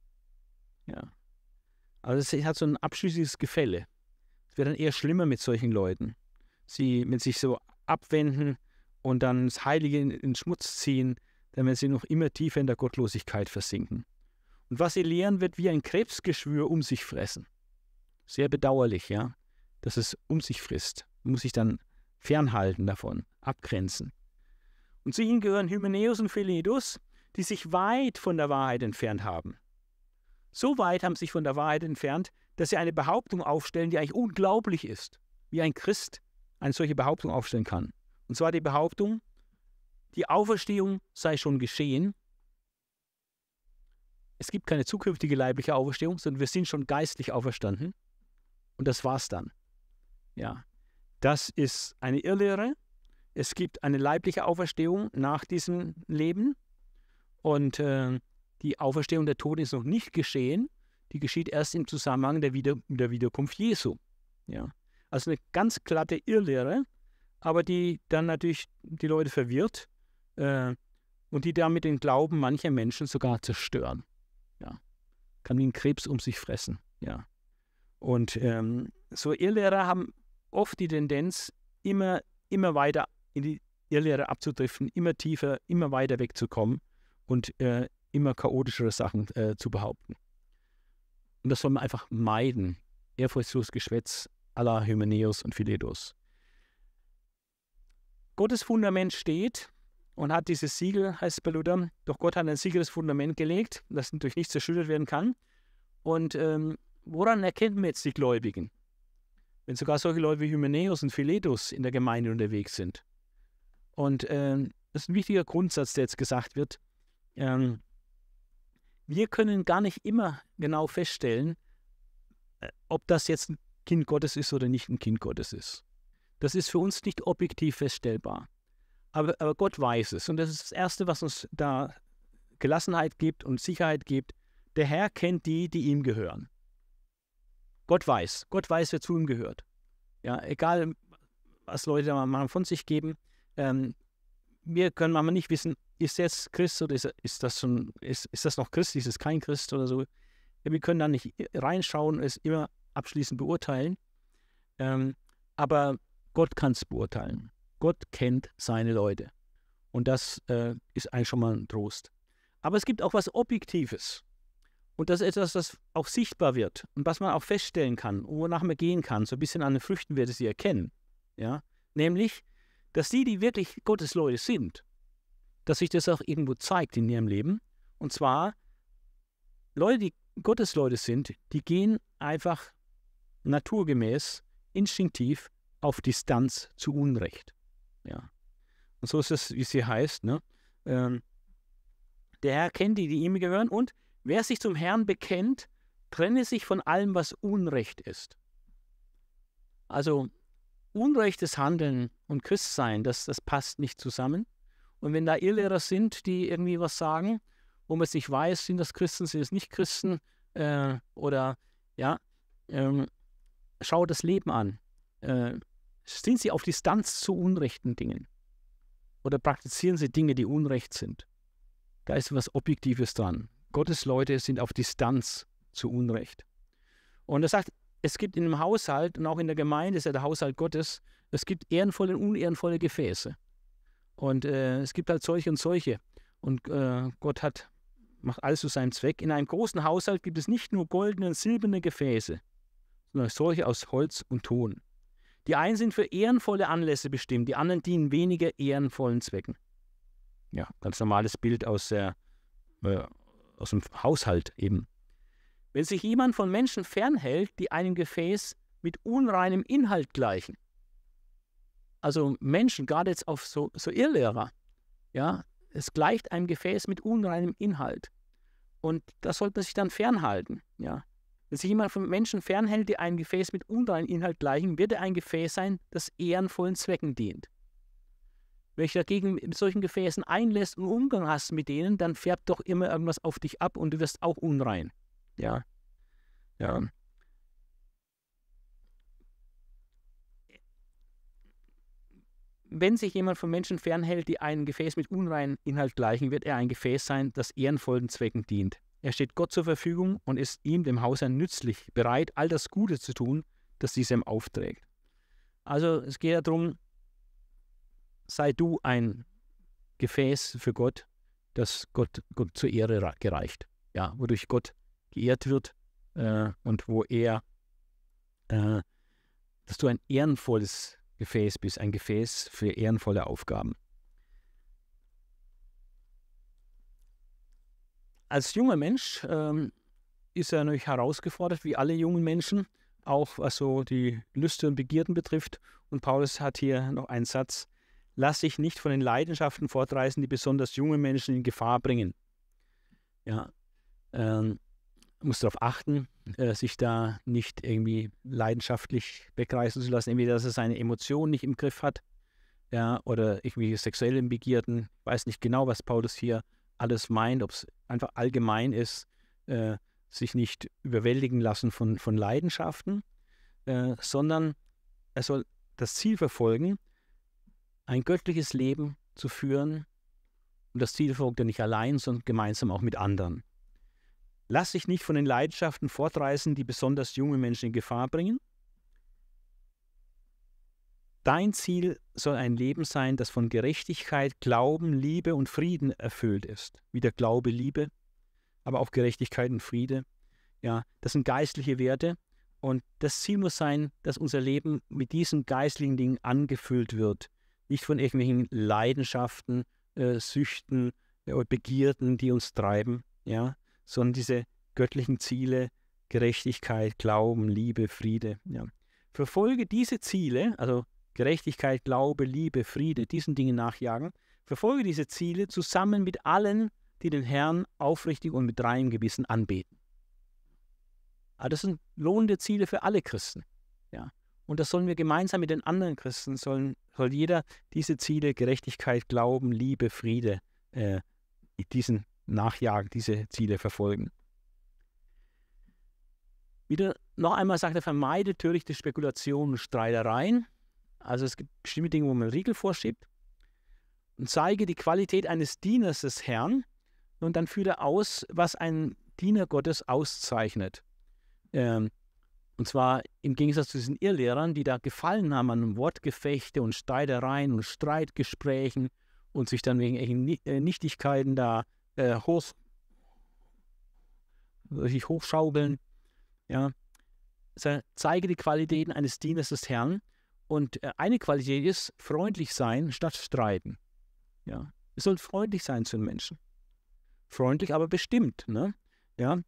Ja. Also es hat so ein abschließendes Gefälle. Es wird dann eher schlimmer mit solchen Leuten. Sie mit sich so abwenden, und dann das Heilige in, in Schmutz ziehen, dann werden sie noch immer tiefer in der Gottlosigkeit versinken. Und was sie lehren, wird wie ein Krebsgeschwür um sich fressen. Sehr bedauerlich, ja, dass es um sich frisst. Man muss sich dann fernhalten davon, abgrenzen. Und zu ihnen gehören Hymenäus und Philetus, die sich weit von der Wahrheit entfernt haben. So weit haben sie sich von der Wahrheit entfernt, dass sie eine Behauptung aufstellen, die eigentlich unglaublich ist, wie ein Christ eine solche Behauptung aufstellen kann. Und zwar die Behauptung, die Auferstehung sei schon geschehen. Es gibt keine zukünftige leibliche Auferstehung, sondern wir sind schon geistlich auferstanden. Und das war's dann. Ja, das ist eine Irrlehre. Es gibt eine leibliche Auferstehung nach diesem Leben. Und äh, die Auferstehung der Toten ist noch nicht geschehen. Die geschieht erst im Zusammenhang der Wieder mit der Wiederkunft Jesu. Ja. Also eine ganz glatte Irrlehre, aber die dann natürlich die Leute verwirrt äh, und die damit den Glauben mancher Menschen sogar zerstören. Ja. Kann wie ein Krebs um sich fressen. Ja. Und ähm, so Irrlehrer haben oft die Tendenz, immer, immer weiter in die Irrlehre abzudriften, immer tiefer, immer weiter wegzukommen und äh, immer chaotischere Sachen äh, zu behaupten. Und das soll man einfach meiden. Ehrfurchtsloses Geschwätz aller Hymenäus und Philetus. Gottes Fundament steht und hat dieses Siegel, heißt es bei Luther, doch Gott hat ein Siegel des Fundament gelegt, das durch nichts zerschüttert werden kann. Und ähm, woran erkennt man jetzt die Gläubigen? Wenn sogar solche Leute wie Hymenäus und Philetus in der Gemeinde unterwegs sind. Und ähm, das ist ein wichtiger Grundsatz, der jetzt gesagt wird. Ähm, wir können gar nicht immer genau feststellen, äh, ob das jetzt ein Kind Gottes ist oder nicht ein Kind Gottes ist. Das ist für uns nicht objektiv feststellbar. Aber, aber Gott weiß es. Und das ist das Erste, was uns da Gelassenheit gibt und Sicherheit gibt. Der Herr kennt die, die ihm gehören. Gott weiß. Gott weiß, wer zu ihm gehört. Ja, egal, was Leute da mal von sich geben. Ähm, wir können manchmal nicht wissen, ist jetzt Christ oder ist, ist, das, schon, ist, ist das noch Christ, ist es kein Christ oder so. Ja, wir können da nicht reinschauen, es immer abschließend beurteilen. Ähm, aber Gott kann es beurteilen. Gott kennt seine Leute. Und das äh, ist eigentlich schon mal ein Trost. Aber es gibt auch was Objektives. Und das ist etwas, das auch sichtbar wird und was man auch feststellen kann, wonach man gehen kann. So ein bisschen an den Früchten werde es sie erkennen. Ja? Nämlich, dass die, die wirklich Gottes Leute sind, dass sich das auch irgendwo zeigt in ihrem Leben. Und zwar, Leute, die Gottes Leute sind, die gehen einfach naturgemäß, instinktiv auf Distanz zu Unrecht. Ja. Und so ist es, wie sie heißt. Ne? Ähm, der Herr kennt die, die ihm gehören. Und wer sich zum Herrn bekennt, trenne sich von allem, was Unrecht ist. Also unrechtes Handeln und Christsein, das, das passt nicht zusammen. Und wenn da Irrlehrer sind, die irgendwie was sagen, wo man es nicht weiß, sind das Christen, sind es nicht Christen, äh, oder ja, ähm, schau das Leben an. Äh, sind Sie auf Distanz zu unrechten Dingen? Oder praktizieren Sie Dinge, die unrecht sind? Da ist was Objektives dran. Gottes Leute sind auf Distanz zu Unrecht. Und er sagt, es gibt in dem Haushalt und auch in der Gemeinde ist ja der Haushalt Gottes, es gibt ehrenvolle und unehrenvolle Gefäße. Und äh, es gibt halt solche und solche. Und äh, Gott hat, macht alles zu seinem Zweck. In einem großen Haushalt gibt es nicht nur goldene und silberne Gefäße, sondern solche aus Holz und Ton. Die einen sind für ehrenvolle Anlässe bestimmt, die anderen dienen weniger ehrenvollen Zwecken. Ja, ganz normales Bild aus, der, äh, äh, aus dem Haushalt eben. Wenn sich jemand von Menschen fernhält, die einem Gefäß mit unreinem Inhalt gleichen, also Menschen, gerade jetzt auf so, so Irrlehrer, ja, es gleicht einem Gefäß mit unreinem Inhalt. Und da sollte man sich dann fernhalten, ja. Wenn sich jemand von Menschen fernhält, die ein Gefäß mit unreinen Inhalt gleichen, wird er ein Gefäß sein, das ehrenvollen Zwecken dient. Wenn ich dagegen mit solchen Gefäßen einlässt und Umgang hast mit denen, dann färbt doch immer irgendwas auf dich ab und du wirst auch unrein. Ja. Ja. Wenn sich jemand von Menschen fernhält, die ein Gefäß mit unreinen Inhalt gleichen, wird er ein Gefäß sein, das ehrenvollen Zwecken dient. Er steht Gott zur Verfügung und ist ihm, dem Hausherrn, nützlich, bereit, all das Gute zu tun, das ihm aufträgt. Also es geht darum, sei du ein Gefäß für Gott, das Gott, Gott zur Ehre gereicht, ja, wodurch Gott geehrt wird äh, und wo er, äh, dass du ein ehrenvolles Gefäß bist, ein Gefäß für ehrenvolle Aufgaben. als junger Mensch ähm, ist er natürlich herausgefordert, wie alle jungen Menschen, auch was so die Lüste und Begierden betrifft. Und Paulus hat hier noch einen Satz: Lass dich nicht von den Leidenschaften fortreißen, die besonders junge Menschen in Gefahr bringen. Ja, ähm, muss darauf achten, äh, sich da nicht irgendwie leidenschaftlich wegreißen zu lassen, entweder dass er seine Emotionen nicht im Griff hat. Ja, oder irgendwie sexuellen Begierden. Ich weiß nicht genau, was Paulus hier alles meint, ob es einfach allgemein ist, äh, sich nicht überwältigen lassen von, von Leidenschaften, äh, sondern er soll das Ziel verfolgen, ein göttliches Leben zu führen. Und das Ziel verfolgt er nicht allein, sondern gemeinsam auch mit anderen. Lass dich nicht von den Leidenschaften fortreißen, die besonders junge Menschen in Gefahr bringen. Dein Ziel soll ein Leben sein, das von Gerechtigkeit, Glauben, Liebe und Frieden erfüllt ist. Wieder Glaube, Liebe, aber auch Gerechtigkeit und Friede. Ja, das sind geistliche Werte und das Ziel muss sein, dass unser Leben mit diesen geistlichen Dingen angefüllt wird, nicht von irgendwelchen Leidenschaften, äh, Süchten, äh, Begierden, die uns treiben, ja, sondern diese göttlichen Ziele, Gerechtigkeit, Glauben, Liebe, Friede. Ja. Verfolge diese Ziele, also Gerechtigkeit, Glaube, Liebe, Friede, diesen Dingen nachjagen. Verfolge diese Ziele zusammen mit allen, die den Herrn aufrichtig und mit reinem Gewissen anbeten. Aber ah, das sind lohnende Ziele für alle Christen. Ja. Und das sollen wir gemeinsam mit den anderen Christen, sollen, soll jeder diese Ziele, Gerechtigkeit, Glauben, Liebe, Friede, äh, diesen nachjagen, diese Ziele verfolgen. Wieder noch einmal sagt er, vermeide törichte Spekulationen und Streitereien. Also es gibt bestimmte Dinge, wo man Riegel vorschiebt. Und zeige die Qualität eines Dieners des Herrn. Und dann führe aus, was ein Diener Gottes auszeichnet. Ähm, und zwar im Gegensatz zu diesen Irrlehrern, die da gefallen haben an Wortgefechte und Streitereien und Streitgesprächen und sich dann wegen äh, Nichtigkeiten da äh, hoch, sich hochschaukeln. Ja. Also zeige die Qualitäten eines Dieners des Herrn und äh, eine Qualität ist freundlich sein statt streiten. Ja, es soll freundlich sein zu den Menschen. Freundlich, aber bestimmt. Ne? Ja,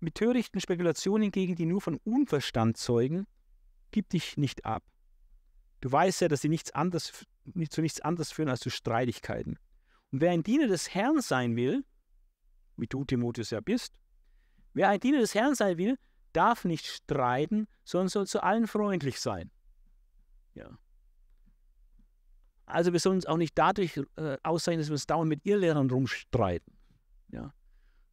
mit törichten Spekulationen hingegen, die nur von Unverstand zeugen, gib dich nicht ab. Du weißt ja, dass sie nichts anderes, zu nichts anderes führen als zu Streitigkeiten. Und wer ein Diener des Herrn sein will, wie du Timotheus ja bist, wer ein Diener des Herrn sein will, darf nicht streiten, sondern soll zu allen freundlich sein. Ja. Also wir sollen uns auch nicht dadurch äh, auszeichnen, dass wir uns dauernd mit Irrlehrern rumstreiten. Ja.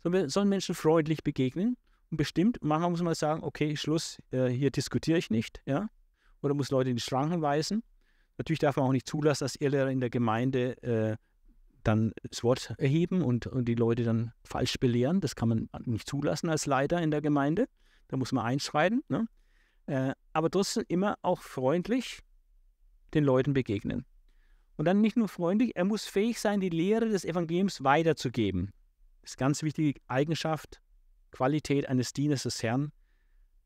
Sondern wir sollen Menschen freundlich begegnen und bestimmt, manchmal muss man sagen, okay, Schluss, äh, hier diskutiere ich nicht, ja. Oder muss Leute in die Schranken weisen. Natürlich darf man auch nicht zulassen, dass Irrlehrer in der Gemeinde äh, dann das Wort erheben und, und die Leute dann falsch belehren. Das kann man nicht zulassen als Leiter in der Gemeinde. Da muss man einschreiten. Ne? Äh, aber trotzdem immer auch freundlich den Leuten begegnen. Und dann nicht nur freundlich, er muss fähig sein, die Lehre des Evangeliums weiterzugeben. Das ist eine ganz wichtige Eigenschaft, Qualität eines Dieners des Herrn.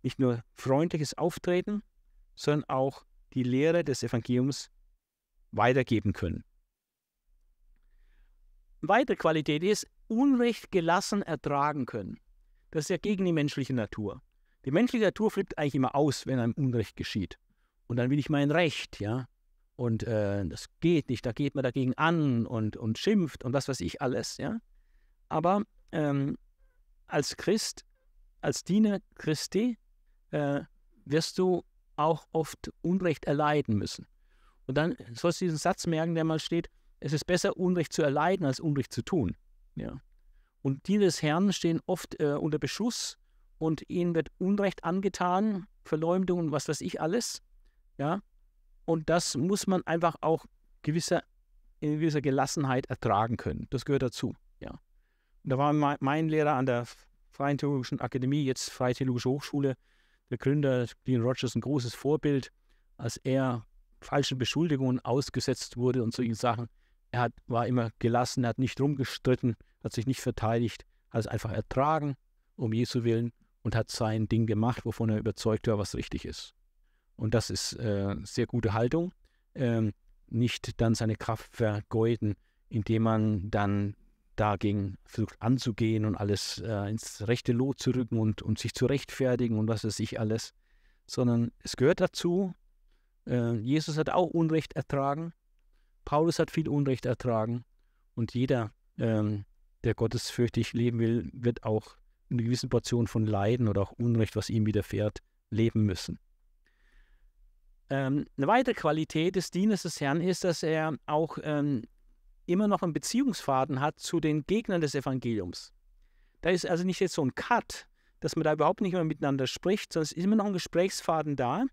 Nicht nur freundliches Auftreten, sondern auch die Lehre des Evangeliums weitergeben können. Weitere Qualität ist, Unrecht gelassen ertragen können. Das ist ja gegen die menschliche Natur. Die menschliche Natur flippt eigentlich immer aus, wenn einem Unrecht geschieht. Und dann will ich mein Recht, ja und äh, das geht nicht, da geht man dagegen an und, und schimpft und was weiß ich alles, ja. Aber ähm, als Christ, als Diener Christi, äh, wirst du auch oft Unrecht erleiden müssen. Und dann sollst du diesen Satz merken, der mal steht, es ist besser, Unrecht zu erleiden, als Unrecht zu tun. Ja. Und die des Herrn stehen oft äh, unter Beschuss und ihnen wird Unrecht angetan, Verleumdung und was weiß ich alles. Ja. Und das muss man einfach auch gewisser, in gewisser Gelassenheit ertragen können. Das gehört dazu. Ja. Und da war mein Lehrer an der Freien Theologischen Akademie, jetzt Freie Theologische Hochschule, der Gründer Dean Rogers, ein großes Vorbild, als er falschen Beschuldigungen ausgesetzt wurde und solchen Sachen. Er hat, war immer gelassen, er hat nicht rumgestritten, hat sich nicht verteidigt, hat es einfach ertragen, um Jesu Willen, und hat sein Ding gemacht, wovon er überzeugt war, was richtig ist. Und das ist äh, sehr gute Haltung. Ähm, nicht dann seine Kraft vergeuden, indem man dann dagegen versucht anzugehen und alles äh, ins rechte Lot zu rücken und, und sich zu rechtfertigen und was weiß ich alles, sondern es gehört dazu. Äh, Jesus hat auch Unrecht ertragen, Paulus hat viel Unrecht ertragen und jeder, ähm, der gottesfürchtig leben will, wird auch eine gewisse Portion von Leiden oder auch Unrecht, was ihm widerfährt, leben müssen. Ähm, eine weitere Qualität des Dienstes des Herrn ist, dass er auch ähm, immer noch einen Beziehungsfaden hat zu den Gegnern des Evangeliums. Da ist also nicht jetzt so ein Cut, dass man da überhaupt nicht mehr miteinander spricht, sondern es ist immer noch ein Gesprächsfaden da.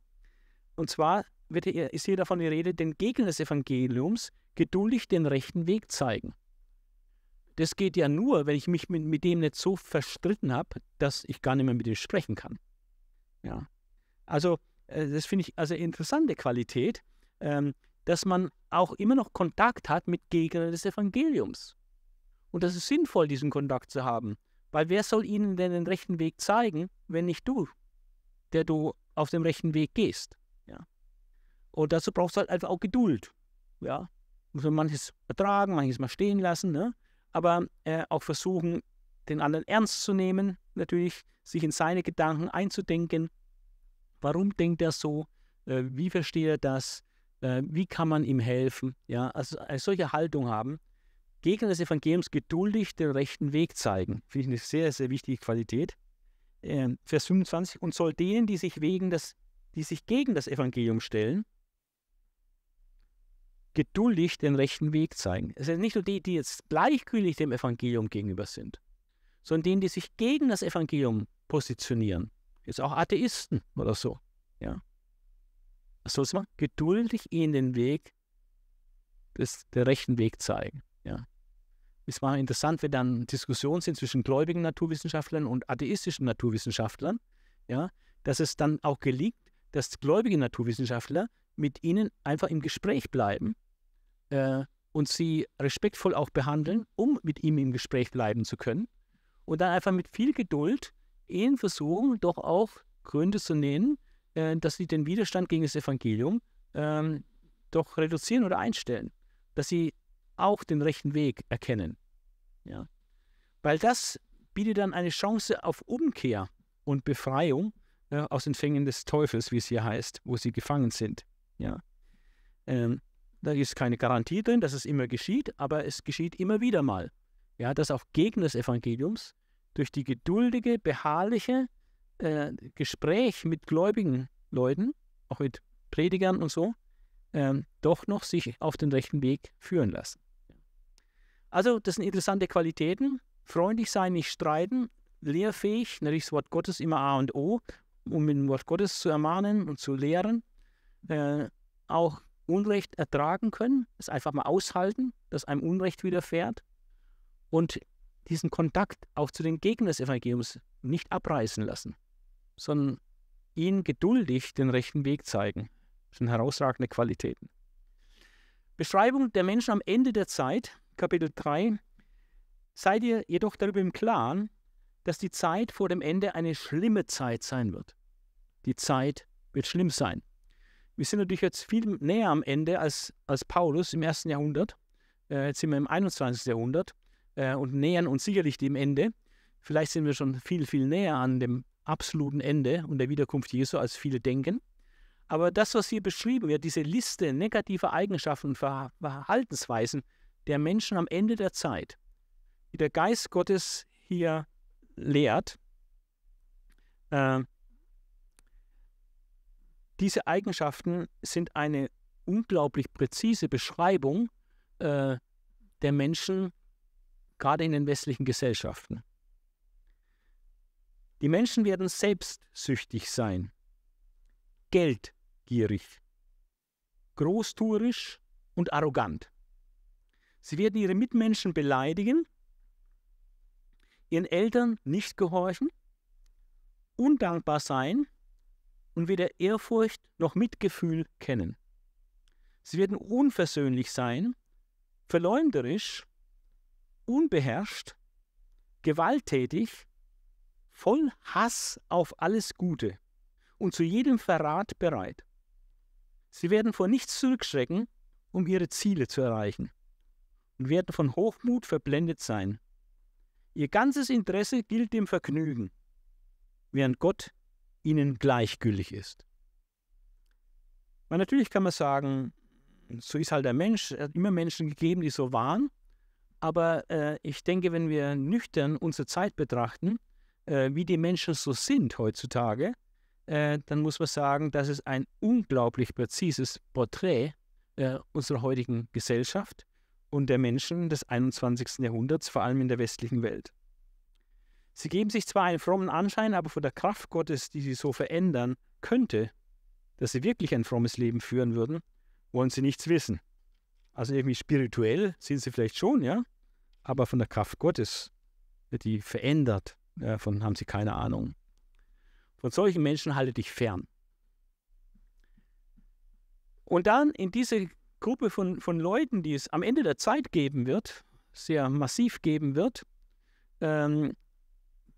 Und zwar wird hier, ist hier davon die Rede, den Gegnern des Evangeliums geduldig den rechten Weg zeigen. Das geht ja nur, wenn ich mich mit, mit dem nicht so verstritten habe, dass ich gar nicht mehr mit ihm sprechen kann. Ja. Also äh, das finde ich also interessante Qualität, ähm, dass man auch immer noch Kontakt hat mit Gegnern des Evangeliums. Und das ist sinnvoll, diesen Kontakt zu haben, weil wer soll ihnen denn den rechten Weg zeigen, wenn nicht du, der du auf dem rechten Weg gehst? Ja? Und dazu brauchst du halt einfach auch Geduld. Ja? Muss man manches ertragen, manches mal stehen lassen, ne? aber äh, auch versuchen, den anderen ernst zu nehmen, natürlich, sich in seine Gedanken einzudenken Warum denkt er so? Äh, wie versteht er das? Äh, wie kann man ihm helfen? Ja, also eine solche Haltung haben. Gegner des Evangeliums geduldig den rechten Weg zeigen. Finde ich eine sehr, sehr wichtige Qualität. Ähm, Vers 25. Und soll denen, die sich, wegen das, die sich gegen das Evangelium stellen, geduldig den rechten Weg zeigen. Es sind nicht nur die, die jetzt gleichgültig dem Evangelium gegenüber sind, sondern denen, die sich gegen das Evangelium positionieren. Jetzt auch Atheisten oder so. Ja. Was soll es machen? geduldig ihnen den Weg, das, den rechten Weg zeigen. Ja. Es war interessant, wenn dann Diskussionen sind zwischen gläubigen Naturwissenschaftlern und atheistischen Naturwissenschaftlern, ja, dass es dann auch gelingt, dass gläubige Naturwissenschaftler mit ihnen einfach im Gespräch bleiben äh, und sie respektvoll auch behandeln, um mit ihm im Gespräch bleiben zu können. Und dann einfach mit viel Geduld Ehen Versuchen doch auch Gründe zu nennen, äh, dass sie den Widerstand gegen das Evangelium ähm, doch reduzieren oder einstellen, dass sie auch den rechten Weg erkennen. Ja. Weil das bietet dann eine Chance auf Umkehr und Befreiung äh, aus den Fängen des Teufels, wie es hier heißt, wo sie gefangen sind. Ja. Ähm, da ist keine Garantie drin, dass es immer geschieht, aber es geschieht immer wieder mal. Ja, dass auch Gegner des Evangeliums durch die geduldige, beharrliche äh, Gespräch mit gläubigen Leuten, auch mit Predigern und so, ähm, doch noch sich auf den rechten Weg führen lassen. Also, das sind interessante Qualitäten. Freundlich sein, nicht streiten, lehrfähig, natürlich das Wort Gottes immer A und O, um mit dem Wort Gottes zu ermahnen und zu lehren. Äh, auch Unrecht ertragen können, es einfach mal aushalten, dass einem Unrecht widerfährt und diesen Kontakt auch zu den Gegnern des Evangeliums nicht abreißen lassen, sondern ihnen geduldig den rechten Weg zeigen. Das sind herausragende Qualitäten. Beschreibung der Menschen am Ende der Zeit, Kapitel 3. Seid ihr jedoch darüber im Klaren, dass die Zeit vor dem Ende eine schlimme Zeit sein wird. Die Zeit wird schlimm sein. Wir sind natürlich jetzt viel näher am Ende als, als Paulus im ersten Jahrhundert. Äh, jetzt sind wir im 21. Jahrhundert äh, und nähern uns sicherlich dem Ende. Vielleicht sind wir schon viel, viel näher an dem absoluten Ende und der Wiederkunft Jesu, als viele denken. Aber das, was hier beschrieben wird, diese Liste negativer Eigenschaften und Verhaltensweisen der Menschen am Ende der Zeit, die der Geist Gottes hier lehrt, äh, diese Eigenschaften sind eine unglaublich präzise Beschreibung äh, der Menschen gerade in den westlichen Gesellschaften. Die Menschen werden selbstsüchtig sein, geldgierig, großtuerisch und arrogant. Sie werden ihre Mitmenschen beleidigen, ihren Eltern nicht gehorchen, undankbar sein und weder Ehrfurcht noch Mitgefühl kennen. Sie werden unversöhnlich sein, verleumderisch unbeherrscht, gewalttätig, voll Hass auf alles Gute und zu jedem Verrat bereit. Sie werden vor nichts zurückschrecken, um ihre Ziele zu erreichen und werden von Hochmut verblendet sein. Ihr ganzes Interesse gilt dem Vergnügen, während Gott ihnen gleichgültig ist. Weil natürlich kann man sagen, so ist halt der Mensch, er hat immer Menschen gegeben, die so waren aber äh, ich denke, wenn wir nüchtern unsere Zeit betrachten, äh, wie die Menschen so sind heutzutage, äh, dann muss man sagen, dass es ein unglaublich präzises Porträt äh, unserer heutigen Gesellschaft und der Menschen des 21. Jahrhunderts, vor allem in der westlichen Welt. Sie geben sich zwar einen frommen Anschein, aber von der Kraft Gottes, die sie so verändern könnte, dass sie wirklich ein frommes Leben führen würden, wollen sie nichts wissen. Also irgendwie spirituell sind sie vielleicht schon, ja, aber von der Kraft Gottes wird die verändert. Davon haben sie keine Ahnung. Von solchen Menschen halte dich fern. Und dann in diese Gruppe von, von Leuten, die es am Ende der Zeit geben wird, sehr massiv geben wird, ähm,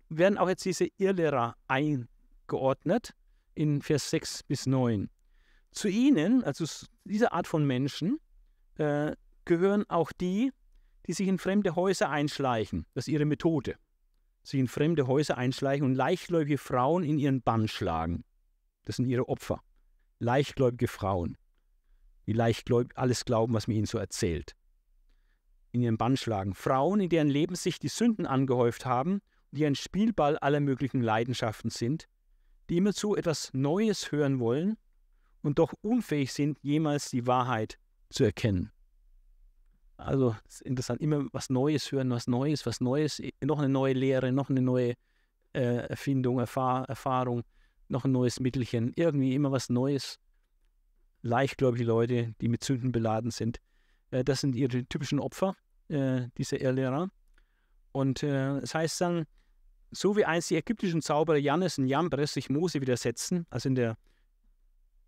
werden auch jetzt diese Irrlehrer eingeordnet in Vers 6 bis 9. Zu ihnen, also dieser Art von Menschen, äh, gehören auch die, die sich in fremde Häuser einschleichen. Das ist ihre Methode. Sich in fremde Häuser einschleichen und leichtgläubige Frauen in ihren Bann schlagen. Das sind ihre Opfer. Leichtgläubige Frauen. Die leichtgläubig alles glauben, was man ihnen so erzählt. In ihren Bann schlagen. Frauen, in deren Leben sich die Sünden angehäuft haben, die ein Spielball aller möglichen Leidenschaften sind, die immerzu etwas Neues hören wollen und doch unfähig sind, jemals die Wahrheit zu erkennen. Also es ist interessant, immer was Neues hören, was Neues, was Neues, e, noch eine neue Lehre, noch eine neue äh, Erfindung, Erfahr Erfahrung, noch ein neues Mittelchen, irgendwie immer was Neues. Leichtgläubige Leute, die mit Sünden beladen sind, äh, das sind ihre typischen Opfer, äh, diese Irrlehrer. Und äh, es heißt dann, so wie einst die ägyptischen Zauberer Jannes und Jambres sich Mose widersetzen, also in der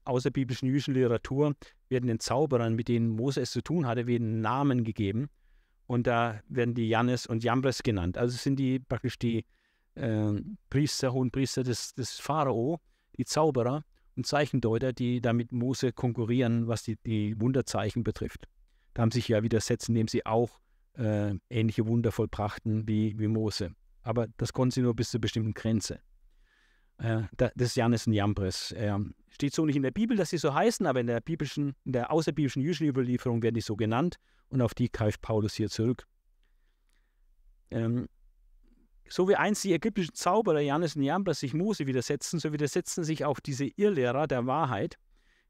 außerbiblischen jüdischen Literatur werden den Zauberern, mit denen Mose es zu tun hatte, werden Namen gegeben. Und da werden die Jannes und Jambres genannt. Also sind die praktisch die äh, Priester, Hohenpriester des, des Pharao, die Zauberer und Zeichendeuter, die damit Mose konkurrieren, was die, die Wunderzeichen betrifft. Da haben sich ja widersetzt, indem sie auch äh, ähnliche Wunder vollbrachten wie, wie Mose. Aber das konnten sie nur bis zur bestimmten Grenze äh, des Jannes und Jambres. Ähm, steht so nicht in der Bibel, dass sie so heißen, aber in der biblischen, in der außerbiblischen jüdischen Überlieferung werden die so genannt und auf die greift Paulus hier zurück. Ähm, so wie einst die ägyptischen Zauberer Jannes und Jambres sich Mose widersetzen, so widersetzen sich auch diese Irrlehrer der Wahrheit.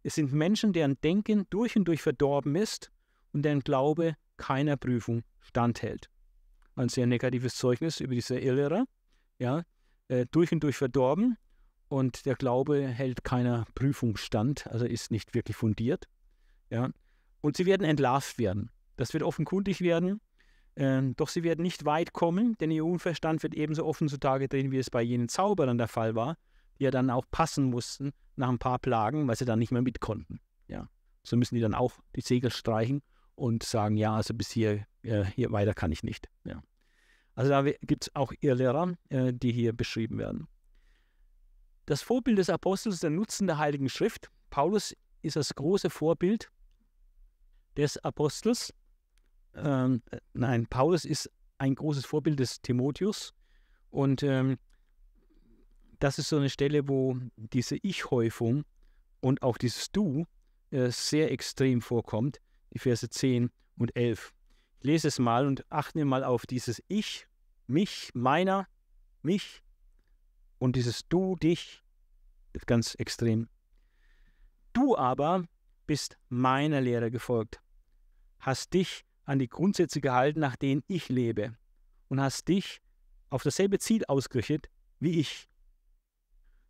Es sind Menschen, deren Denken durch und durch verdorben ist und deren Glaube keiner Prüfung standhält. Ein sehr negatives Zeugnis über diese Irrlehrer. Ja, äh, durch und durch verdorben und der Glaube hält keiner Prüfung stand, also ist nicht wirklich fundiert. Ja? Und sie werden entlarvt werden. Das wird offenkundig werden. Ähm, doch sie werden nicht weit kommen, denn ihr Unverstand wird ebenso offen zutage drehen, wie es bei jenen Zauberern der Fall war, die ja dann auch passen mussten nach ein paar Plagen, weil sie dann nicht mehr mit konnten. Ja. So müssen die dann auch die Segel streichen und sagen, ja, also bis hier, äh, hier weiter kann ich nicht. Ja. Also da gibt es auch Irrlehrer, äh, die hier beschrieben werden. Das Vorbild des Apostels, der Nutzen der Heiligen Schrift. Paulus ist das große Vorbild des Apostels. Ähm, äh, nein, Paulus ist ein großes Vorbild des Timotheus. Und ähm, das ist so eine Stelle, wo diese Ich-Häufung und auch dieses Du äh, sehr extrem vorkommt, die Verse 10 und 11. Ich lese es mal und achte mal auf dieses Ich mich, meiner, mich und dieses du, dich ist ganz extrem. Du aber bist meiner Lehre gefolgt, hast dich an die Grundsätze gehalten, nach denen ich lebe und hast dich auf dasselbe Ziel ausgerichtet wie ich.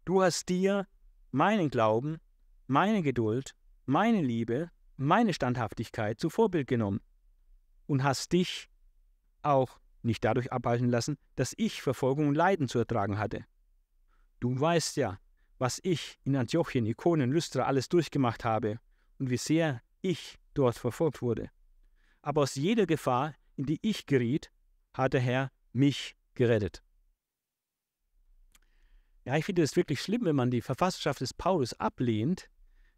Du hast dir meinen Glauben, meine Geduld, meine Liebe, meine Standhaftigkeit zu Vorbild genommen und hast dich auch nicht dadurch abhalten lassen, dass ich Verfolgung und Leiden zu ertragen hatte. Du weißt ja, was ich in Antiochien, Ikonen, Lystra alles durchgemacht habe und wie sehr ich dort verfolgt wurde. Aber aus jeder Gefahr, in die ich geriet, hat der Herr mich gerettet. Ja, ich finde es wirklich schlimm, wenn man die Verfasserschaft des Paulus ablehnt,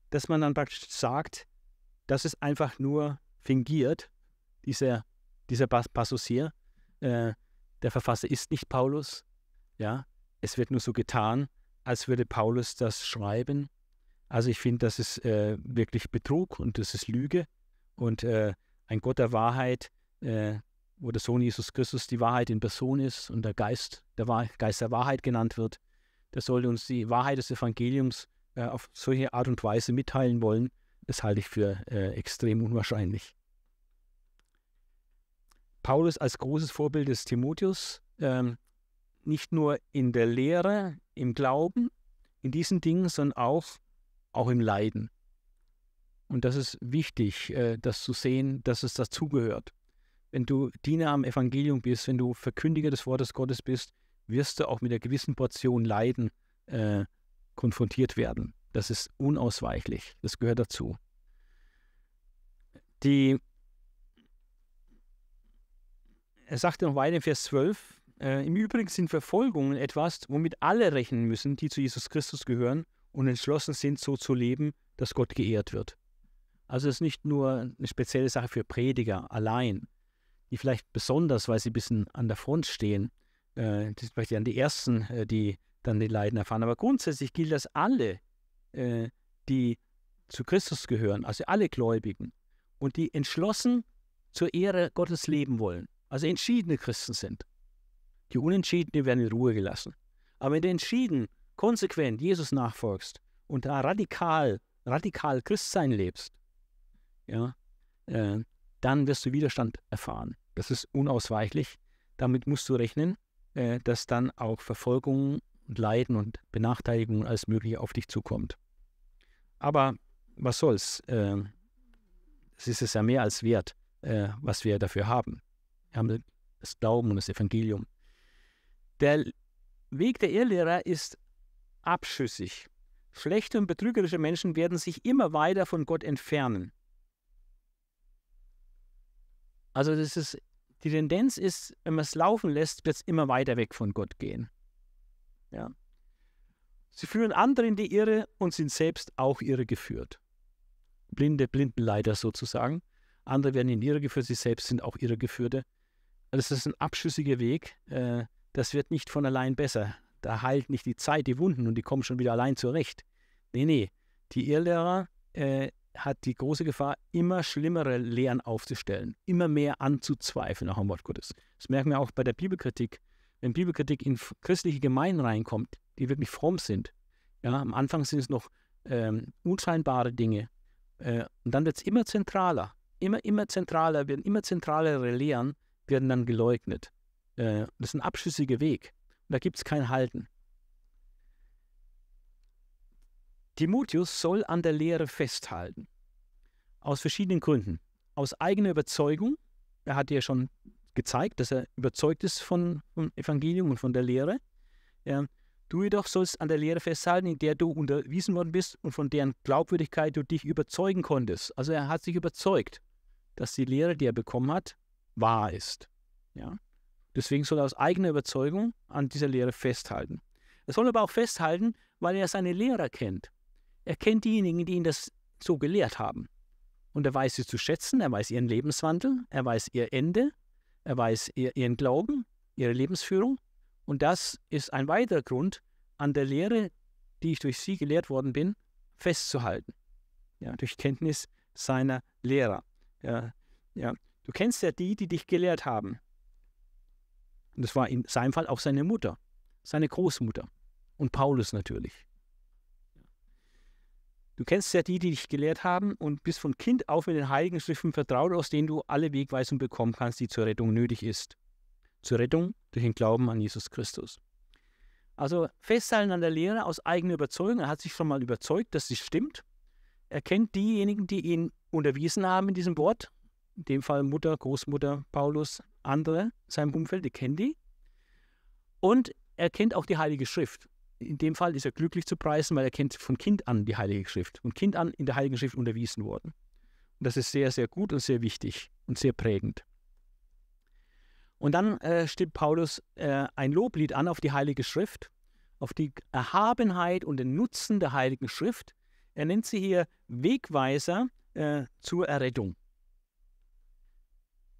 dass man dann praktisch sagt, dass es einfach nur fingiert, dieser, dieser Passus hier, äh, der Verfasser ist nicht Paulus. Ja, es wird nur so getan, als würde Paulus das schreiben. Also ich finde, das ist äh, wirklich Betrug und das ist Lüge. Und äh, ein Gott der Wahrheit, äh, wo der Sohn Jesus Christus die Wahrheit in Person ist und der Geist der, Wahr Geist der Wahrheit genannt wird, der sollte uns die Wahrheit des Evangeliums äh, auf solche Art und Weise mitteilen wollen. Das halte ich für äh, extrem unwahrscheinlich. Paulus als großes Vorbild des Timotheus, ähm, nicht nur in der Lehre, im Glauben, in diesen Dingen, sondern auch, auch im Leiden. Und das ist wichtig, äh, das zu sehen, dass es dazugehört. Wenn du Diener am Evangelium bist, wenn du Verkündiger des Wortes Gottes bist, wirst du auch mit einer gewissen Portion Leiden äh, konfrontiert werden. Das ist unausweichlich. Das gehört dazu. Die er sagte noch weiter in Vers 12, äh, im Übrigen sind Verfolgungen etwas, womit alle rechnen müssen, die zu Jesus Christus gehören und entschlossen sind, so zu leben, dass Gott geehrt wird. Also es ist nicht nur eine spezielle Sache für Prediger allein, die vielleicht besonders, weil sie ein bisschen an der Front stehen, äh, die sind vielleicht dann die Ersten, äh, die dann die Leiden erfahren. Aber grundsätzlich gilt das alle, äh, die zu Christus gehören, also alle Gläubigen und die entschlossen zur Ehre Gottes leben wollen also entschiedene Christen sind. Die Unentschiedenen werden in Ruhe gelassen. Aber wenn du entschieden, konsequent Jesus nachfolgst und da radikal, radikal Christsein lebst, ja, äh, dann wirst du Widerstand erfahren. Das ist unausweichlich. Damit musst du rechnen, äh, dass dann auch Verfolgung und Leiden und Benachteiligung als möglich auf dich zukommt. Aber was soll's? Äh, es ist es ja mehr als wert, äh, was wir dafür haben. Wir haben das Glauben und das Evangelium. Der Weg der Irrlehrer ist abschüssig. Schlechte und betrügerische Menschen werden sich immer weiter von Gott entfernen. Also das ist, die Tendenz ist, wenn man es laufen lässt, wird es immer weiter weg von Gott gehen. Ja. Sie führen andere in die Irre und sind selbst auch irre geführt. Blinde, Blindenleiter sozusagen. Andere werden in die Irre geführt, sie selbst sind auch irre geführte das also, ist ein abschüssiger Weg. Äh, das wird nicht von allein besser. Da heilt nicht die Zeit die Wunden und die kommen schon wieder allein zurecht. Nee, nee. Die Irrlehrer äh, hat die große Gefahr, immer schlimmere Lehren aufzustellen, immer mehr anzuzweifeln nach dem Wort Gottes. Das merken wir auch bei der Bibelkritik. Wenn Bibelkritik in christliche Gemeinden reinkommt, die wirklich fromm sind, ja, am Anfang sind es noch ähm, unscheinbare Dinge, äh, und dann wird es immer zentraler, immer, immer zentraler, werden immer zentralere Lehren werden dann geleugnet. Äh, das ist ein abschüssiger Weg. da gibt es kein Halten. Timotheus soll an der Lehre festhalten. Aus verschiedenen Gründen. Aus eigener Überzeugung. Er hat ja schon gezeigt, dass er überzeugt ist von, vom Evangelium und von der Lehre. Ja, du jedoch sollst an der Lehre festhalten, in der du unterwiesen worden bist und von deren Glaubwürdigkeit du dich überzeugen konntest. Also er hat sich überzeugt, dass die Lehre, die er bekommen hat, wahr ist. Ja? Deswegen soll er aus eigener Überzeugung an dieser Lehre festhalten. Er soll aber auch festhalten, weil er seine Lehrer kennt. Er kennt diejenigen, die ihn das so gelehrt haben. Und er weiß sie zu schätzen, er weiß ihren Lebenswandel, er weiß ihr Ende, er weiß ihr, ihren Glauben, ihre Lebensführung. Und das ist ein weiterer Grund, an der Lehre, die ich durch sie gelehrt worden bin, festzuhalten. Ja, durch Kenntnis seiner Lehrer. Ja, ja. Du kennst ja die, die dich gelehrt haben. Und das war in seinem Fall auch seine Mutter, seine Großmutter und Paulus natürlich. Du kennst ja die, die dich gelehrt haben und bist von Kind auf mit den Heiligen Schriften vertraut, aus denen du alle Wegweisungen bekommen kannst, die zur Rettung nötig ist. Zur Rettung durch den Glauben an Jesus Christus. Also festhalten an der Lehre aus eigener Überzeugung. Er hat sich schon mal überzeugt, dass sie stimmt. Er kennt diejenigen, die ihn unterwiesen haben in diesem Wort, in dem Fall Mutter, Großmutter, Paulus, andere, seinem Umfeld, die kennen die. Und er kennt auch die Heilige Schrift. In dem Fall ist er glücklich zu preisen, weil er kennt von Kind an die Heilige Schrift und Kind an in der Heiligen Schrift unterwiesen worden. Und das ist sehr, sehr gut und sehr wichtig und sehr prägend. Und dann äh, stimmt Paulus äh, ein Loblied an auf die Heilige Schrift, auf die Erhabenheit und den Nutzen der Heiligen Schrift. Er nennt sie hier Wegweiser äh, zur Errettung.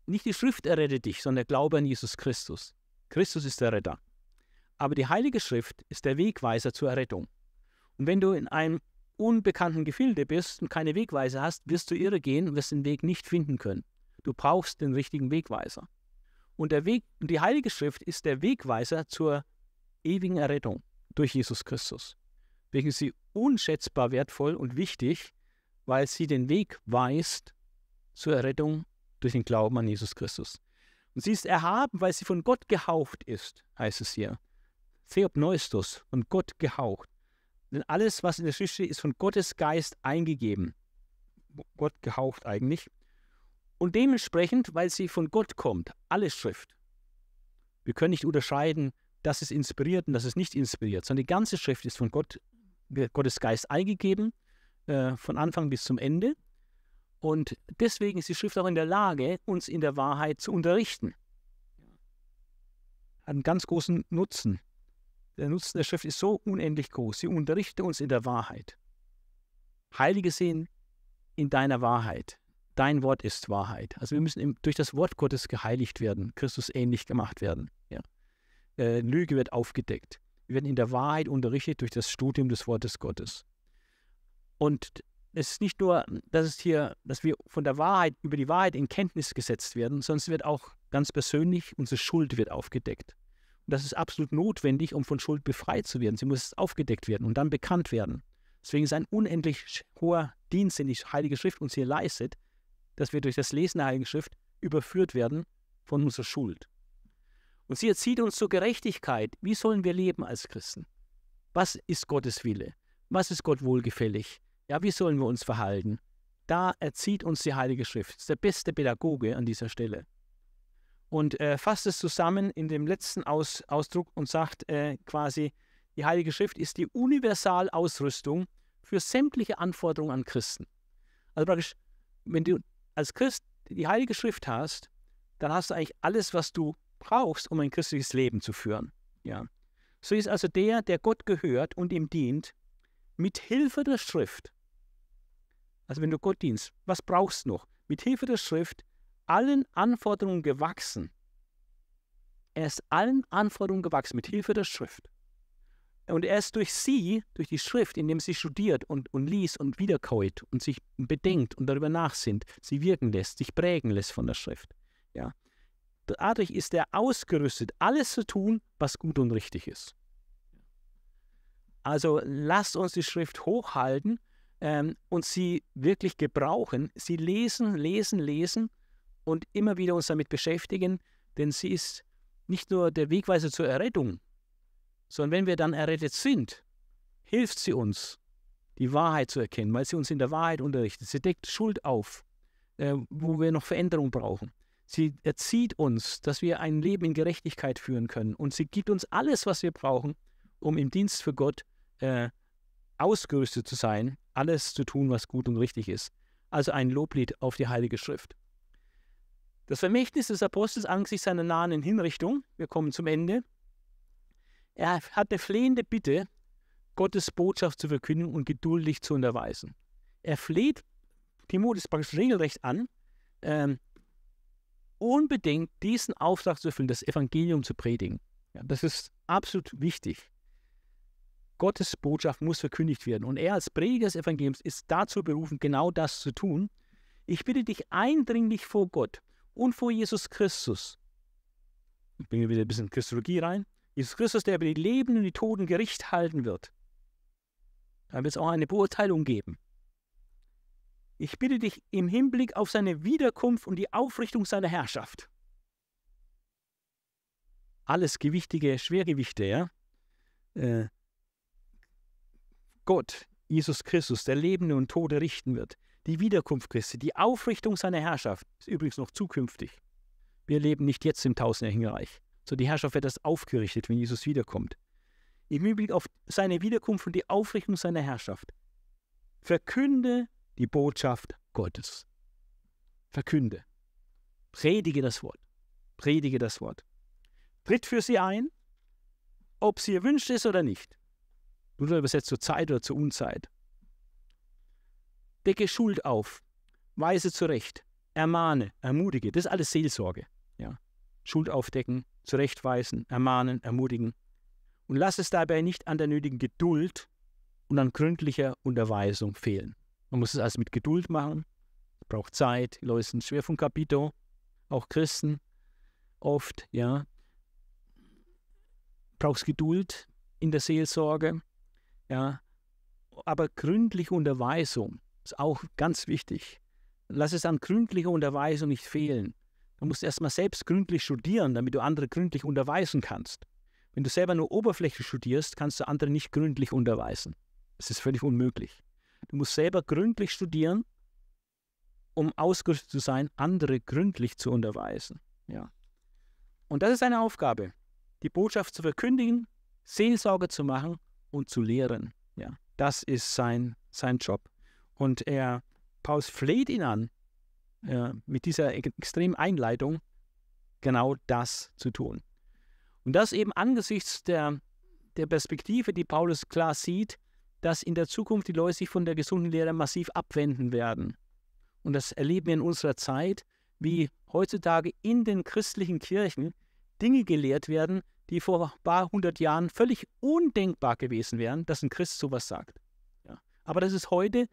Nicht die Schrift errettet dich, sondern der Glaube an Jesus Christus. Christus ist der Retter. Aber die Heilige Schrift ist der Wegweiser zur Errettung. Und wenn du in einem unbekannten Gefilde bist und keine Wegweise hast, wirst du irre gehen und wirst den Weg nicht finden können. Du brauchst den richtigen Wegweiser. Und der Weg, die Heilige Schrift ist der Wegweiser zur ewigen Errettung durch Jesus Christus. Wegen sie unschätzbar wertvoll und wichtig, weil sie den Weg weist zur Errettung durch den Glauben an Jesus Christus. Und sie ist erhaben, weil sie von Gott gehaucht ist, heißt es hier. Theopneustos, von Gott gehaucht. Denn alles, was in der Schrift steht, ist von Gottes Geist eingegeben. Gott gehaucht eigentlich. Und dementsprechend, weil sie von Gott kommt, alle Schrift. Wir können nicht unterscheiden, dass es inspiriert und dass es nicht inspiriert, sondern die ganze Schrift ist von Gott, Gottes Geist eingegeben, äh, von Anfang bis zum Ende. Und deswegen ist die Schrift auch in der Lage, uns in der Wahrheit zu unterrichten. Hat einen ganz großen Nutzen. Der Nutzen der Schrift ist so unendlich groß. Sie unterrichtet uns in der Wahrheit. Heilige sehen in deiner Wahrheit. Dein Wort ist Wahrheit. Also wir müssen durch das Wort Gottes geheiligt werden, Christus ähnlich gemacht werden. Ja. Äh, Lüge wird aufgedeckt. Wir werden in der Wahrheit unterrichtet durch das Studium des Wortes Gottes. Und es ist nicht nur, dass es hier, dass wir von der Wahrheit über die Wahrheit in Kenntnis gesetzt werden, sondern es wird auch ganz persönlich unsere Schuld wird aufgedeckt. Und das ist absolut notwendig, um von Schuld befreit zu werden. Sie muss aufgedeckt werden und dann bekannt werden. Deswegen ist ein unendlich hoher Dienst, den die Heilige Schrift uns hier leistet, dass wir durch das Lesen der Heiligen Schrift überführt werden von unserer Schuld. Und sie erzieht uns zur Gerechtigkeit. Wie sollen wir leben als Christen? Was ist Gottes Wille? Was ist Gott wohlgefällig? Ja, wie sollen wir uns verhalten? Da erzieht uns die Heilige Schrift. Das ist der beste Pädagoge an dieser Stelle. Und äh, fasst es zusammen in dem letzten Aus Ausdruck und sagt äh, quasi, die Heilige Schrift ist die Universalausrüstung für sämtliche Anforderungen an Christen. Also praktisch, wenn du als Christ die Heilige Schrift hast, dann hast du eigentlich alles, was du brauchst, um ein christliches Leben zu führen. Ja. So ist also der, der Gott gehört und ihm dient, mit Hilfe der Schrift also wenn du Gott dienst, was brauchst du noch? Mit Hilfe der Schrift allen Anforderungen gewachsen. Er ist allen Anforderungen gewachsen mit Hilfe der Schrift. Und er ist durch sie, durch die Schrift, indem sie studiert und, und liest und wiederkäut und sich bedenkt und darüber nachsinnt, sie wirken lässt, sich prägen lässt von der Schrift. Ja. Dadurch ist er ausgerüstet, alles zu tun, was gut und richtig ist. Also lasst uns die Schrift hochhalten ähm, und sie wirklich gebrauchen. Sie lesen, lesen, lesen und immer wieder uns damit beschäftigen, denn sie ist nicht nur der Wegweiser zur Errettung, sondern wenn wir dann errettet sind, hilft sie uns, die Wahrheit zu erkennen, weil sie uns in der Wahrheit unterrichtet. Sie deckt Schuld auf, äh, wo wir noch Veränderung brauchen. Sie erzieht uns, dass wir ein Leben in Gerechtigkeit führen können. Und sie gibt uns alles, was wir brauchen, um im Dienst für Gott äh, ausgerüstet zu sein alles zu tun, was gut und richtig ist. Also ein Loblied auf die Heilige Schrift. Das Vermächtnis des Apostels angesichts seiner nahen Hinrichtung, wir kommen zum Ende, er hat eine flehende Bitte, Gottes Botschaft zu verkünden und geduldig zu unterweisen. Er fleht Timotheus praktisch regelrecht an, ähm, unbedingt diesen Auftrag zu erfüllen, das Evangelium zu predigen. Ja, das ist absolut wichtig. Gottes Botschaft muss verkündigt werden. Und er als Prediger des Evangeliums ist dazu berufen, genau das zu tun. Ich bitte dich eindringlich vor Gott und vor Jesus Christus. Ich bringe wieder ein bisschen Christologie rein. Jesus Christus, der über die Lebenden und die Toten Gericht halten wird. Da wird es auch eine Beurteilung geben. Ich bitte dich im Hinblick auf seine Wiederkunft und die Aufrichtung seiner Herrschaft. Alles gewichtige Schwergewichte, ja? Äh, Gott, Jesus Christus, der Lebende und Tode richten wird. Die Wiederkunft Christi, die Aufrichtung seiner Herrschaft ist übrigens noch zukünftig. Wir leben nicht jetzt im tausendjährigen Reich. So die Herrschaft wird erst aufgerichtet, wenn Jesus wiederkommt. Im Hinblick auf seine Wiederkunft und die Aufrichtung seiner Herrschaft. Verkünde die Botschaft Gottes. Verkünde. Predige das Wort. Predige das Wort. Tritt für sie ein, ob sie ihr wünscht ist oder nicht. Nur übersetzt zur Zeit oder zur Unzeit. Decke Schuld auf, weise zurecht, ermahne, ermutige, das ist alles Seelsorge. Ja. Schuld aufdecken, zurechtweisen, ermahnen, ermutigen. Und lass es dabei nicht an der nötigen Geduld und an gründlicher Unterweisung fehlen. Man muss es also mit Geduld machen, es braucht Zeit, die Leute sind schwer vom Kapito, auch Christen oft, ja. Brauchst Geduld in der Seelsorge, ja. Aber gründliche Unterweisung ist auch ganz wichtig. Lass es an gründlicher Unterweisung nicht fehlen. Du musst erstmal selbst gründlich studieren, damit du andere gründlich unterweisen kannst. Wenn du selber nur Oberfläche studierst, kannst du andere nicht gründlich unterweisen. Es ist völlig unmöglich. Du musst selber gründlich studieren, um ausgerüstet zu sein, andere gründlich zu unterweisen. Ja. Und das ist eine Aufgabe, die Botschaft zu verkündigen, Seelsorge zu machen und zu lehren. Ja, das ist sein, sein Job. Und er, Paulus fleht ihn an, äh, mit dieser e-, extremen Einleitung genau das zu tun. Und das eben angesichts der, der Perspektive, die Paulus klar sieht, dass in der Zukunft die Leute sich von der gesunden Lehre massiv abwenden werden. Und das erleben wir in unserer Zeit, wie heutzutage in den christlichen Kirchen Dinge gelehrt werden, die vor ein paar hundert Jahren völlig undenkbar gewesen wären, dass ein Christ sowas sagt. Ja. Aber das ist heute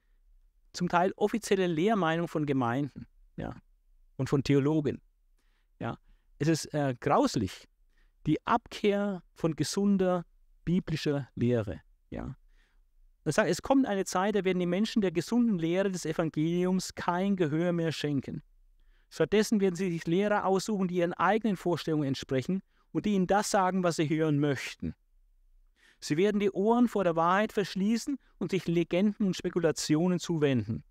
zum Teil offizielle Lehrmeinung von Gemeinden ja. und von Theologen. Ja. Es ist äh, grauslich, die Abkehr von gesunder biblischer Lehre. Ja. Das heißt, es kommt eine Zeit, da werden die Menschen der gesunden Lehre des Evangeliums kein Gehör mehr schenken. Stattdessen werden sie sich Lehrer aussuchen, die ihren eigenen Vorstellungen entsprechen und ihnen das sagen, was sie hören möchten. Sie werden die Ohren vor der Wahrheit verschließen und sich Legenden und Spekulationen zuwenden,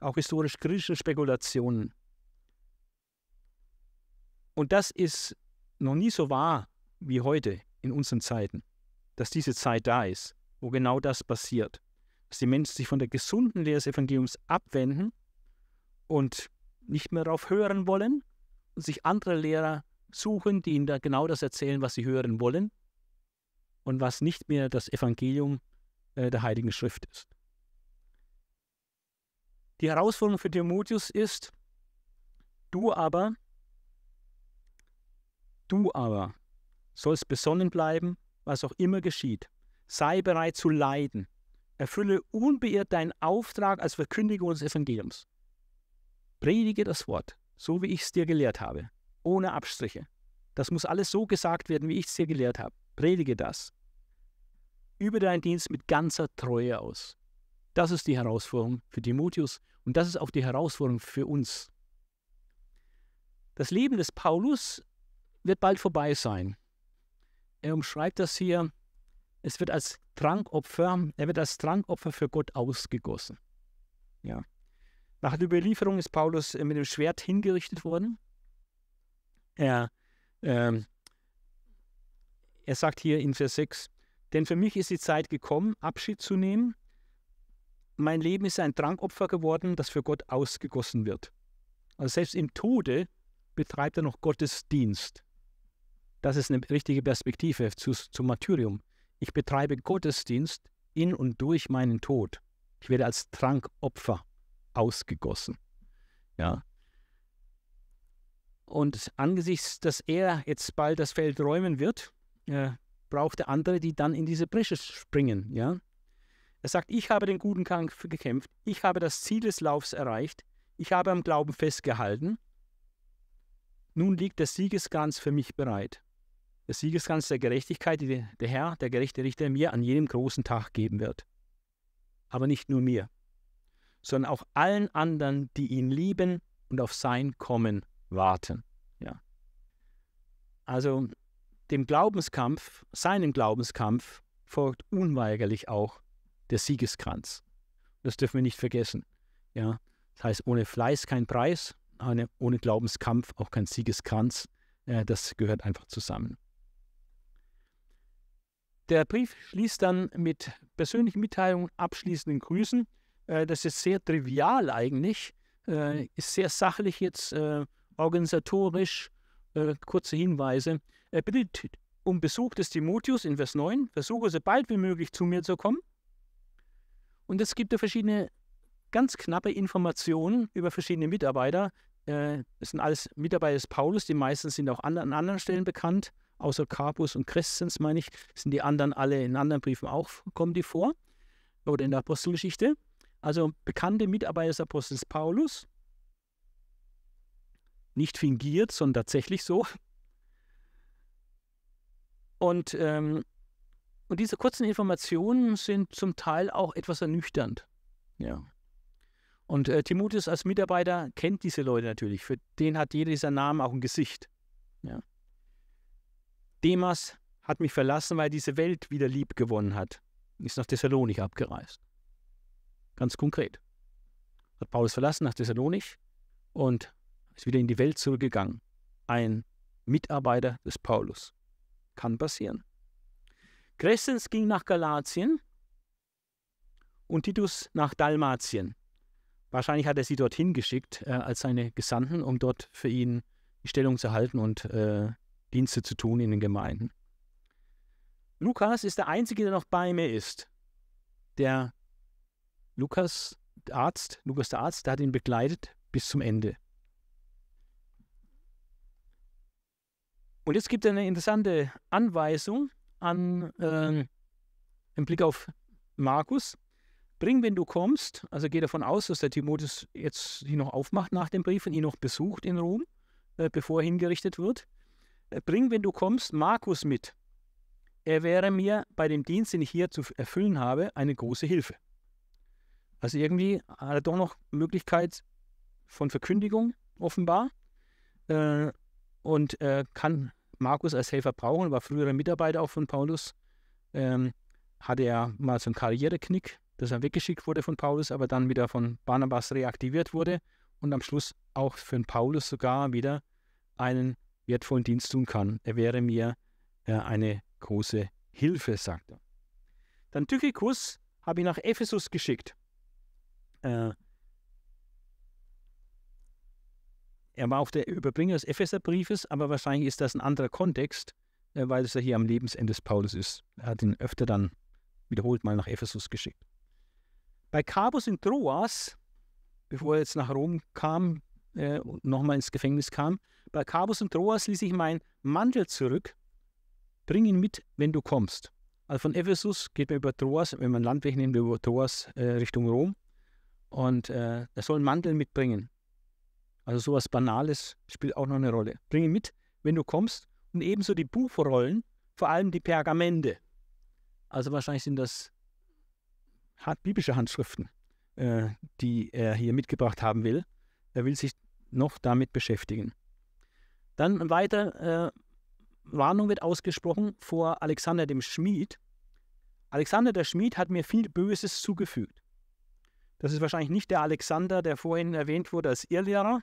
auch historisch-kritische Spekulationen. Und das ist noch nie so wahr wie heute in unseren Zeiten, dass diese Zeit da ist, wo genau das passiert, dass die Menschen sich von der gesunden Lehre des Evangeliums abwenden und nicht mehr darauf hören wollen und sich andere Lehrer suchen, die ihnen da genau das erzählen, was sie hören wollen und was nicht mehr das Evangelium äh, der Heiligen Schrift ist. Die Herausforderung für Timotheus ist, du aber, du aber sollst besonnen bleiben, was auch immer geschieht. Sei bereit zu leiden. Erfülle unbeirrt deinen Auftrag als Verkündiger des Evangeliums. Predige das Wort, so wie ich es dir gelehrt habe ohne Abstriche. Das muss alles so gesagt werden, wie ich es dir gelehrt habe. Predige das. Übe deinen Dienst mit ganzer Treue aus. Das ist die Herausforderung für Timotheus und das ist auch die Herausforderung für uns. Das Leben des Paulus wird bald vorbei sein. Er umschreibt das hier, es wird als Trankopfer, er wird als Trankopfer für Gott ausgegossen. Ja. Nach der Überlieferung ist Paulus mit dem Schwert hingerichtet worden er, ähm, er sagt hier in Vers 6, denn für mich ist die Zeit gekommen, Abschied zu nehmen. Mein Leben ist ein Trankopfer geworden, das für Gott ausgegossen wird. Also selbst im Tode betreibt er noch Gottesdienst. Das ist eine richtige Perspektive zu, zum Martyrium. Ich betreibe Gottesdienst in und durch meinen Tod. Ich werde als Trankopfer ausgegossen. Ja. Und angesichts, dass er jetzt bald das Feld räumen wird, äh, braucht er andere, die dann in diese Bresche springen. Ja? Er sagt, ich habe den guten Kampf gekämpft, ich habe das Ziel des Laufs erreicht, ich habe am Glauben festgehalten. Nun liegt der Siegeskranz für mich bereit. Der Siegeskranz der Gerechtigkeit, die der Herr, der gerechte Richter, mir an jedem großen Tag geben wird. Aber nicht nur mir, sondern auch allen anderen, die ihn lieben und auf sein Kommen warten. Ja. Also dem Glaubenskampf, seinem Glaubenskampf folgt unweigerlich auch der Siegeskranz. Das dürfen wir nicht vergessen. Ja. Das heißt, ohne Fleiß kein Preis, ohne Glaubenskampf auch kein Siegeskranz. Äh, das gehört einfach zusammen. Der Brief schließt dann mit persönlichen Mitteilungen, abschließenden Grüßen. Äh, das ist sehr trivial eigentlich, äh, ist sehr sachlich jetzt organisatorisch äh, kurze Hinweise. er äh, bittet um Besuch des Timotheus in Vers 9. Versuche so bald wie möglich zu mir zu kommen. Und es gibt da verschiedene ganz knappe Informationen über verschiedene Mitarbeiter. Äh, es sind alles Mitarbeiter des Paulus, die meisten sind auch an, an anderen Stellen bekannt. Außer Carpus und Christens, meine ich, sind die anderen alle in anderen Briefen auch, kommen die vor. Oder in der Apostelgeschichte. Also bekannte Mitarbeiter des Apostels Paulus. Nicht fingiert, sondern tatsächlich so. Und, ähm, und diese kurzen Informationen sind zum Teil auch etwas ernüchternd. Ja. Und äh, Timotheus als Mitarbeiter kennt diese Leute natürlich. Für den hat jeder dieser Namen auch ein Gesicht. Ja. Demas hat mich verlassen, weil diese Welt wieder lieb gewonnen hat. Ist nach Thessalonik abgereist. Ganz konkret. Hat Paulus verlassen nach Thessalonik und ist wieder in die Welt zurückgegangen. Ein Mitarbeiter des Paulus. Kann passieren. Crescens ging nach Galatien und Titus nach Dalmatien. Wahrscheinlich hat er sie dorthin geschickt äh, als seine Gesandten, um dort für ihn die Stellung zu halten und äh, Dienste zu tun in den Gemeinden. Lukas ist der Einzige, der noch bei mir ist. Der Lukas, der Arzt, Lukas der Arzt, der hat ihn begleitet bis zum Ende. Und jetzt gibt er eine interessante Anweisung an äh, im Blick auf Markus. Bring, wenn du kommst, also gehe davon aus, dass der Timotheus jetzt ihn noch aufmacht nach dem Brief und ihn noch besucht in Rom, äh, bevor er hingerichtet wird. Äh, bring, wenn du kommst, Markus mit. Er wäre mir bei dem Dienst, den ich hier zu erfüllen habe, eine große Hilfe. Also irgendwie hat er doch noch Möglichkeit von Verkündigung, offenbar. Äh, und äh, kann Markus als Helfer brauchen, war früherer Mitarbeiter auch von Paulus. Ähm, hatte er mal so einen Karriereknick, dass er weggeschickt wurde von Paulus, aber dann wieder von Barnabas reaktiviert wurde und am Schluss auch für Paulus sogar wieder einen wertvollen Dienst tun kann. Er wäre mir äh, eine große Hilfe, sagt er. Dann Tychicus habe ich nach Ephesus geschickt. Äh, Er war auch der Überbringer des Epheserbriefes, aber wahrscheinlich ist das ein anderer Kontext, äh, weil es ja hier am Lebensende des Paulus ist. Er hat ihn öfter dann wiederholt mal nach Ephesus geschickt. Bei Cabus in Troas, bevor er jetzt nach Rom kam äh, und nochmal ins Gefängnis kam, bei Cabus in Troas ließ ich meinen Mantel zurück. Bring ihn mit, wenn du kommst. Also von Ephesus geht man über Troas, wenn man Landweg nimmt, über Troas äh, Richtung Rom. Und äh, er soll einen Mantel mitbringen. Also sowas Banales spielt auch noch eine Rolle. Bring ihn mit, wenn du kommst. Und ebenso die Buchrollen, vor allem die Pergamente. Also wahrscheinlich sind das biblische Handschriften, äh, die er hier mitgebracht haben will. Er will sich noch damit beschäftigen. Dann weiter, äh, Warnung wird ausgesprochen vor Alexander dem Schmied. Alexander der Schmied hat mir viel Böses zugefügt. Das ist wahrscheinlich nicht der Alexander, der vorhin erwähnt wurde als Irrlehrer,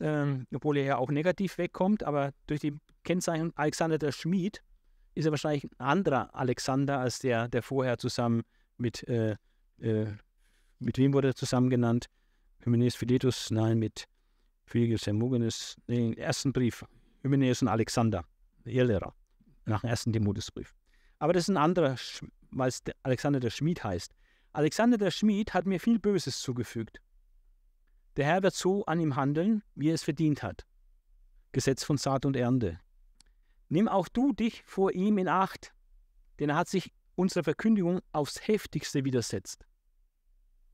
ähm, obwohl er ja auch negativ wegkommt, aber durch die Kennzeichnung Alexander der Schmied ist er wahrscheinlich ein anderer Alexander als der, der vorher zusammen mit, äh, äh, mit wem wurde er zusammen genannt? Hymenes Philetus, nein, mit Philius Hermogenes, den ersten Brief, Hymenaeus und Alexander, Ehrlehrer, nach dem ersten Timotheusbrief. Aber das ist ein anderer, weil es Alexander der Schmied heißt. Alexander der Schmied hat mir viel Böses zugefügt. Der Herr wird so an ihm handeln, wie er es verdient hat. Gesetz von Saat und Ernte. Nimm auch du dich vor ihm in Acht, denn er hat sich unserer Verkündigung aufs heftigste widersetzt.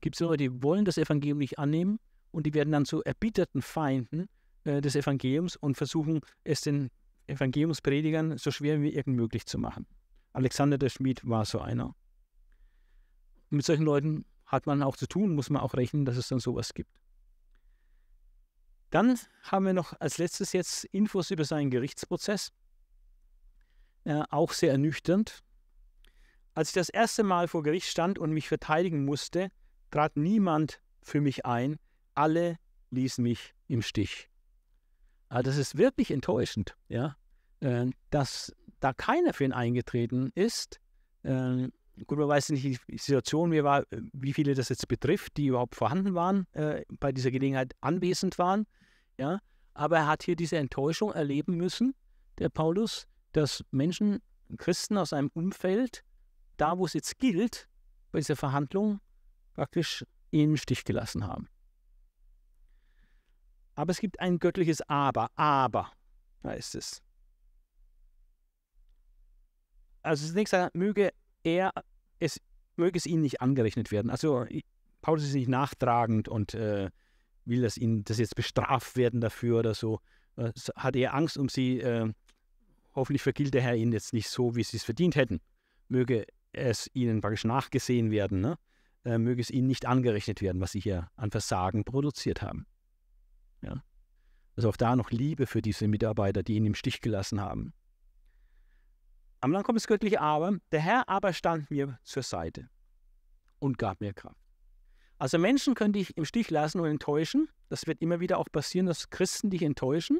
Gibt es Leute, die wollen das Evangelium nicht annehmen und die werden dann zu erbitterten Feinden äh, des Evangeliums und versuchen es den Evangeliumspredigern so schwer wie irgend möglich zu machen. Alexander der Schmied war so einer. mit solchen Leuten hat man auch zu tun, muss man auch rechnen, dass es dann sowas gibt. Dann haben wir noch als letztes jetzt Infos über seinen Gerichtsprozess. Äh, auch sehr ernüchternd. Als ich das erste Mal vor Gericht stand und mich verteidigen musste, trat niemand für mich ein. Alle ließen mich im Stich. Also das ist wirklich enttäuschend, ja? Äh, dass da keiner für ihn eingetreten ist. Äh, gut, man weiß nicht, die Situation, wie, war, wie viele das jetzt betrifft, die überhaupt vorhanden waren, äh, bei dieser Gelegenheit anwesend waren. Ja? Aber er hat hier diese Enttäuschung erleben müssen, der Paulus, dass Menschen, Christen aus seinem Umfeld, da wo es jetzt gilt, bei dieser Verhandlung praktisch ihn im Stich gelassen haben. Aber es gibt ein göttliches Aber, aber heißt es. Also zunächst möge er es möge es ihnen nicht angerechnet werden. Also Paulus ist nicht nachtragend und äh, will, dass ihnen das jetzt bestraft werden dafür oder so. Äh, hat er Angst um sie. Äh, hoffentlich vergilt der Herr ihnen jetzt nicht so, wie sie es verdient hätten. Möge es ihnen praktisch nachgesehen werden. Ne? Äh, möge es ihnen nicht angerechnet werden, was sie hier an Versagen produziert haben. Ja? Also auch da noch Liebe für diese Mitarbeiter, die ihn im Stich gelassen haben. Am dann kommt das göttliche Aber. Der Herr aber stand mir zur Seite und gab mir Kraft. Also Menschen können dich im Stich lassen und enttäuschen. Das wird immer wieder auch passieren, dass Christen dich enttäuschen.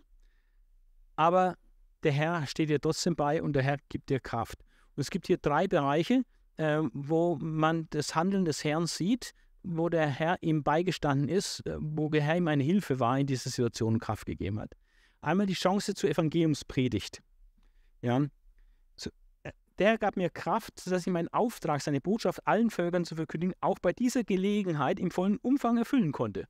Aber der Herr steht dir trotzdem bei und der Herr gibt dir Kraft. Und es gibt hier drei Bereiche, äh, wo man das Handeln des Herrn sieht, wo der Herr ihm beigestanden ist, äh, wo der Herr ihm eine Hilfe war, in dieser Situation Kraft gegeben hat. Einmal die Chance zur Evangeliumspredigt. Ja, der gab mir Kraft, sodass ich meinen Auftrag, seine Botschaft allen Völkern zu verkündigen, auch bei dieser Gelegenheit im vollen Umfang erfüllen konnte.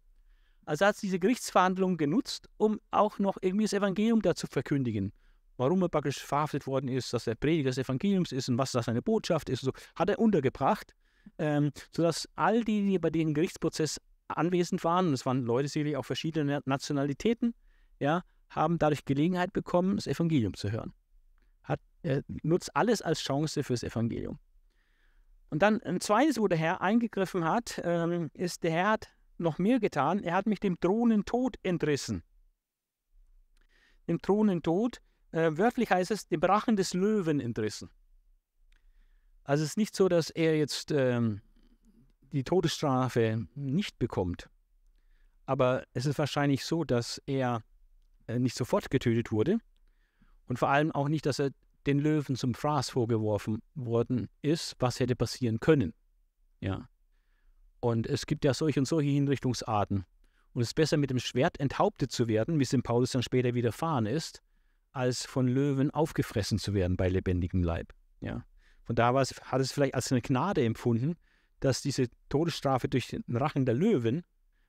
Also hat es diese Gerichtsverhandlung genutzt, um auch noch irgendwie das Evangelium da zu verkündigen. Warum er praktisch verhaftet worden ist, dass er Prediger des Evangeliums ist und was das seine Botschaft ist, und so, hat er untergebracht, ähm, sodass all die, die bei dem Gerichtsprozess anwesend waren, es waren Leute sicherlich auch verschiedener Nationalitäten, ja, haben dadurch Gelegenheit bekommen, das Evangelium zu hören. Äh, nutzt alles als Chance fürs Evangelium. Und dann ein zweites, wo der Herr eingegriffen hat, ähm, ist, der Herr hat noch mehr getan. Er hat mich dem drohenden Tod entrissen. Dem drohenden Tod, äh, wörtlich heißt es, dem Rachen des Löwen entrissen. Also es ist nicht so, dass er jetzt ähm, die Todesstrafe nicht bekommt. Aber es ist wahrscheinlich so, dass er äh, nicht sofort getötet wurde. Und vor allem auch nicht, dass er den Löwen zum Fraß vorgeworfen worden ist, was hätte passieren können. Ja. Und es gibt ja solche und solche Hinrichtungsarten. Und es ist besser, mit dem Schwert enthauptet zu werden, wie es dem Paulus dann später widerfahren ist, als von Löwen aufgefressen zu werden bei lebendigem Leib. Ja. Von daher hat es vielleicht als eine Gnade empfunden, dass diese Todesstrafe durch den Rachen der Löwen,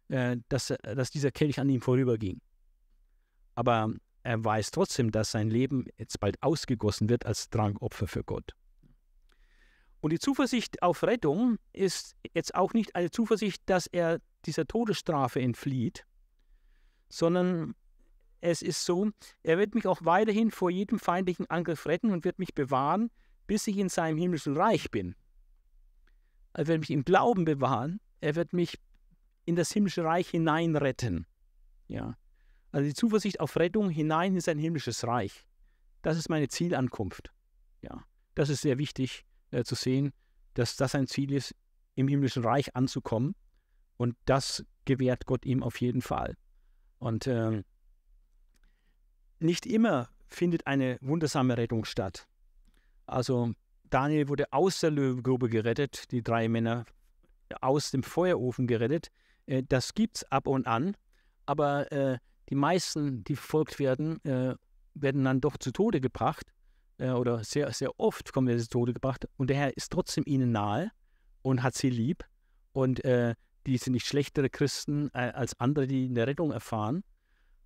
äh, dass, dass dieser Kelch an ihm vorüberging. Aber er weiß trotzdem, dass sein Leben jetzt bald ausgegossen wird als Drangopfer für Gott. Und die Zuversicht auf Rettung ist jetzt auch nicht eine Zuversicht, dass er dieser Todesstrafe entflieht, sondern es ist so, er wird mich auch weiterhin vor jedem feindlichen Angriff retten und wird mich bewahren, bis ich in seinem himmlischen Reich bin. Er wird mich im Glauben bewahren, er wird mich in das himmlische Reich hinein retten. Ja. Also die Zuversicht auf Rettung hinein in sein himmlisches Reich. Das ist meine Zielankunft. Ja, das ist sehr wichtig äh, zu sehen, dass das ein Ziel ist, im himmlischen Reich anzukommen. Und das gewährt Gott ihm auf jeden Fall. Und äh, nicht immer findet eine wundersame Rettung statt. Also Daniel wurde aus der Löwengrube gerettet, die drei Männer aus dem Feuerofen gerettet. Äh, das es ab und an, aber äh, die meisten, die verfolgt werden, äh, werden dann doch zu Tode gebracht äh, oder sehr, sehr oft kommen sie zu Tode gebracht und der Herr ist trotzdem ihnen nahe und hat sie lieb und äh, die sind nicht schlechtere Christen äh, als andere, die eine Rettung erfahren.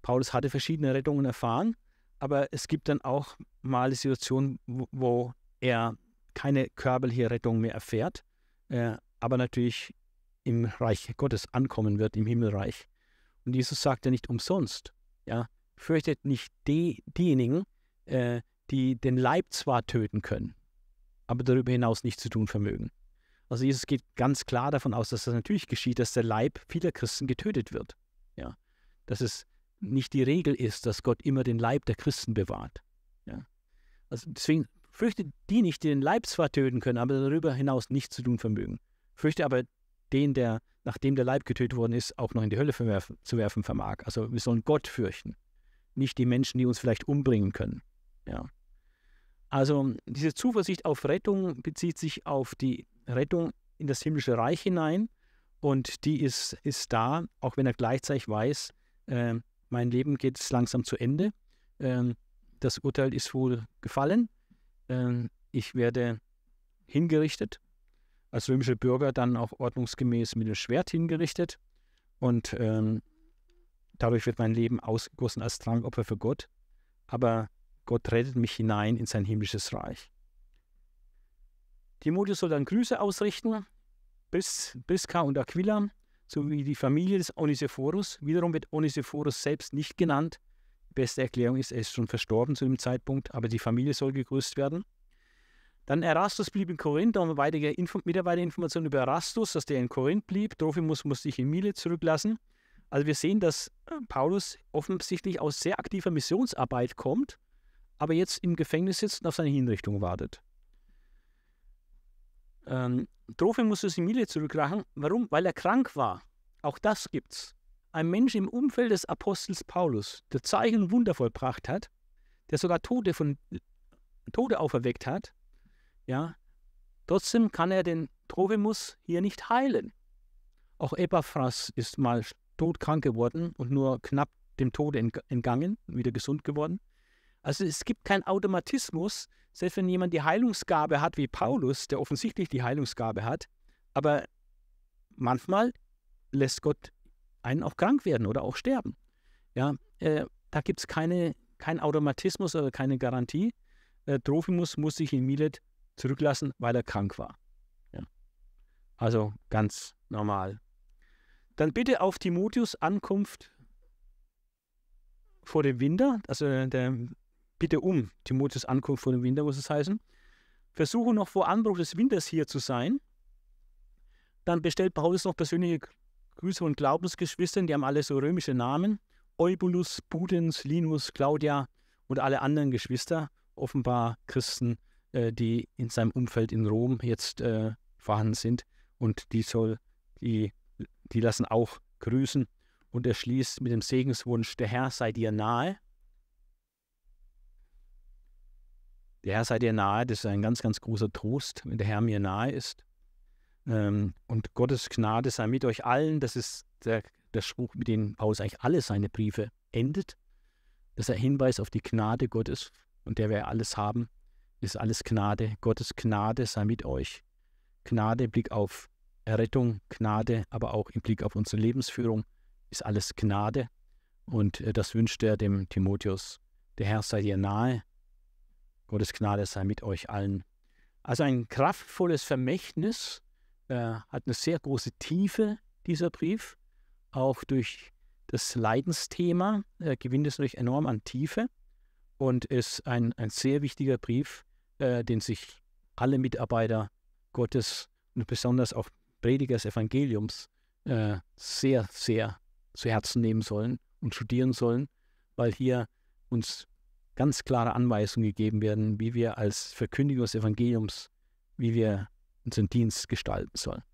Paulus hatte verschiedene Rettungen erfahren, aber es gibt dann auch mal Situationen, wo, wo er keine körperliche Rettung mehr erfährt, äh, aber natürlich im Reich Gottes ankommen wird, im Himmelreich. Und Jesus sagt ja nicht umsonst, ja, fürchtet nicht die, diejenigen, äh, die den Leib zwar töten können, aber darüber hinaus nichts zu tun vermögen. Also Jesus geht ganz klar davon aus, dass das natürlich geschieht, dass der Leib vieler Christen getötet wird. Ja. Dass es nicht die Regel ist, dass Gott immer den Leib der Christen bewahrt. Ja. Also deswegen fürchtet die nicht, die den Leib zwar töten können, aber darüber hinaus nichts zu tun vermögen. Fürchte aber den, der nachdem der Leib getötet worden ist, auch noch in die Hölle zu werfen vermag. Also wir sollen Gott fürchten, nicht die Menschen, die uns vielleicht umbringen können. Ja. Also diese Zuversicht auf Rettung bezieht sich auf die Rettung in das himmlische Reich hinein und die ist, ist da, auch wenn er gleichzeitig weiß, äh, mein Leben geht jetzt langsam zu Ende, äh, das Urteil ist wohl gefallen, äh, ich werde hingerichtet als römische Bürger dann auch ordnungsgemäß mit dem Schwert hingerichtet. Und ähm, dadurch wird mein Leben ausgegossen als Trankopfer für Gott. Aber Gott rettet mich hinein in sein himmlisches Reich. Timotheus soll dann Grüße ausrichten, bis Priska und Aquila, sowie die Familie des Onisephorus. Wiederum wird Onisephorus selbst nicht genannt. Die beste Erklärung ist, er ist schon verstorben zu dem Zeitpunkt, aber die Familie soll gegrüßt werden. Dann Erastus blieb in Korinth, da haben wir weitere Info Mitarbeiterinformationen über Erastus, dass der in Korinth blieb. Trophimus musste sich in Mile zurücklassen. Also wir sehen, dass äh, Paulus offensichtlich aus sehr aktiver Missionsarbeit kommt, aber jetzt im Gefängnis sitzt und auf seine Hinrichtung wartet. Ähm, Trophimus sich in Mile zurücklassen. Warum? Weil er krank war. Auch das gibt's. Ein Mensch im Umfeld des Apostels Paulus, der Zeichen und Wunder vollbracht hat, der sogar Tote, von, Tode auferweckt hat, ja? Trotzdem kann er den Trophimus hier nicht heilen. Auch Epaphras ist mal todkrank geworden und nur knapp dem Tode entgangen, wieder gesund geworden. Also es gibt keinen Automatismus, selbst wenn jemand die Heilungsgabe hat wie Paulus, der offensichtlich die Heilungsgabe hat, aber manchmal lässt Gott einen auch krank werden oder auch sterben. Ja, äh, da gibt es keinen kein Automatismus oder keine Garantie. Äh, Trophimus muss sich in Milet zurücklassen, weil er krank war. Ja. Also ganz normal. Dann bitte auf Timotheus Ankunft vor dem Winter, also äh, der, bitte um Timotheus Ankunft vor dem Winter, muss es heißen. Versuche noch vor Anbruch des Winters hier zu sein. Dann bestellt Paulus noch persönliche Grüße von Glaubensgeschwistern, die haben alle so römische Namen. Eubulus, Budens, Linus, Claudia und alle anderen Geschwister, offenbar Christen äh, die in seinem Umfeld in Rom jetzt äh, vorhanden sind. Und die soll, die, die lassen auch grüßen. Und er schließt mit dem Segenswunsch, der Herr sei dir nahe. Der Herr sei dir nahe, das ist ein ganz, ganz großer Trost, wenn der Herr mir nahe ist. Ähm, und Gottes Gnade sei mit euch allen, das ist der, der Spruch, mit dem Paulus eigentlich alle seine Briefe endet. Das ist ein Hinweis auf die Gnade Gottes und der wir alles haben ist alles Gnade. Gottes Gnade sei mit euch. Gnade im Blick auf Errettung, Gnade, aber auch im Blick auf unsere Lebensführung ist alles Gnade. Und äh, das wünscht er dem Timotheus. Der Herr sei dir nahe. Gottes Gnade sei mit euch allen. Also ein kraftvolles Vermächtnis, äh, hat eine sehr große Tiefe, dieser Brief. Auch durch das Leidensthema äh, gewinnt es natürlich enorm an Tiefe und ist ein, ein sehr wichtiger Brief äh, den sich alle Mitarbeiter Gottes und besonders auch Prediger des Evangeliums äh, sehr, sehr zu Herzen nehmen sollen und studieren sollen, weil hier uns ganz klare Anweisungen gegeben werden, wie wir als Verkündiger des Evangeliums, wie wir unseren Dienst gestalten sollen.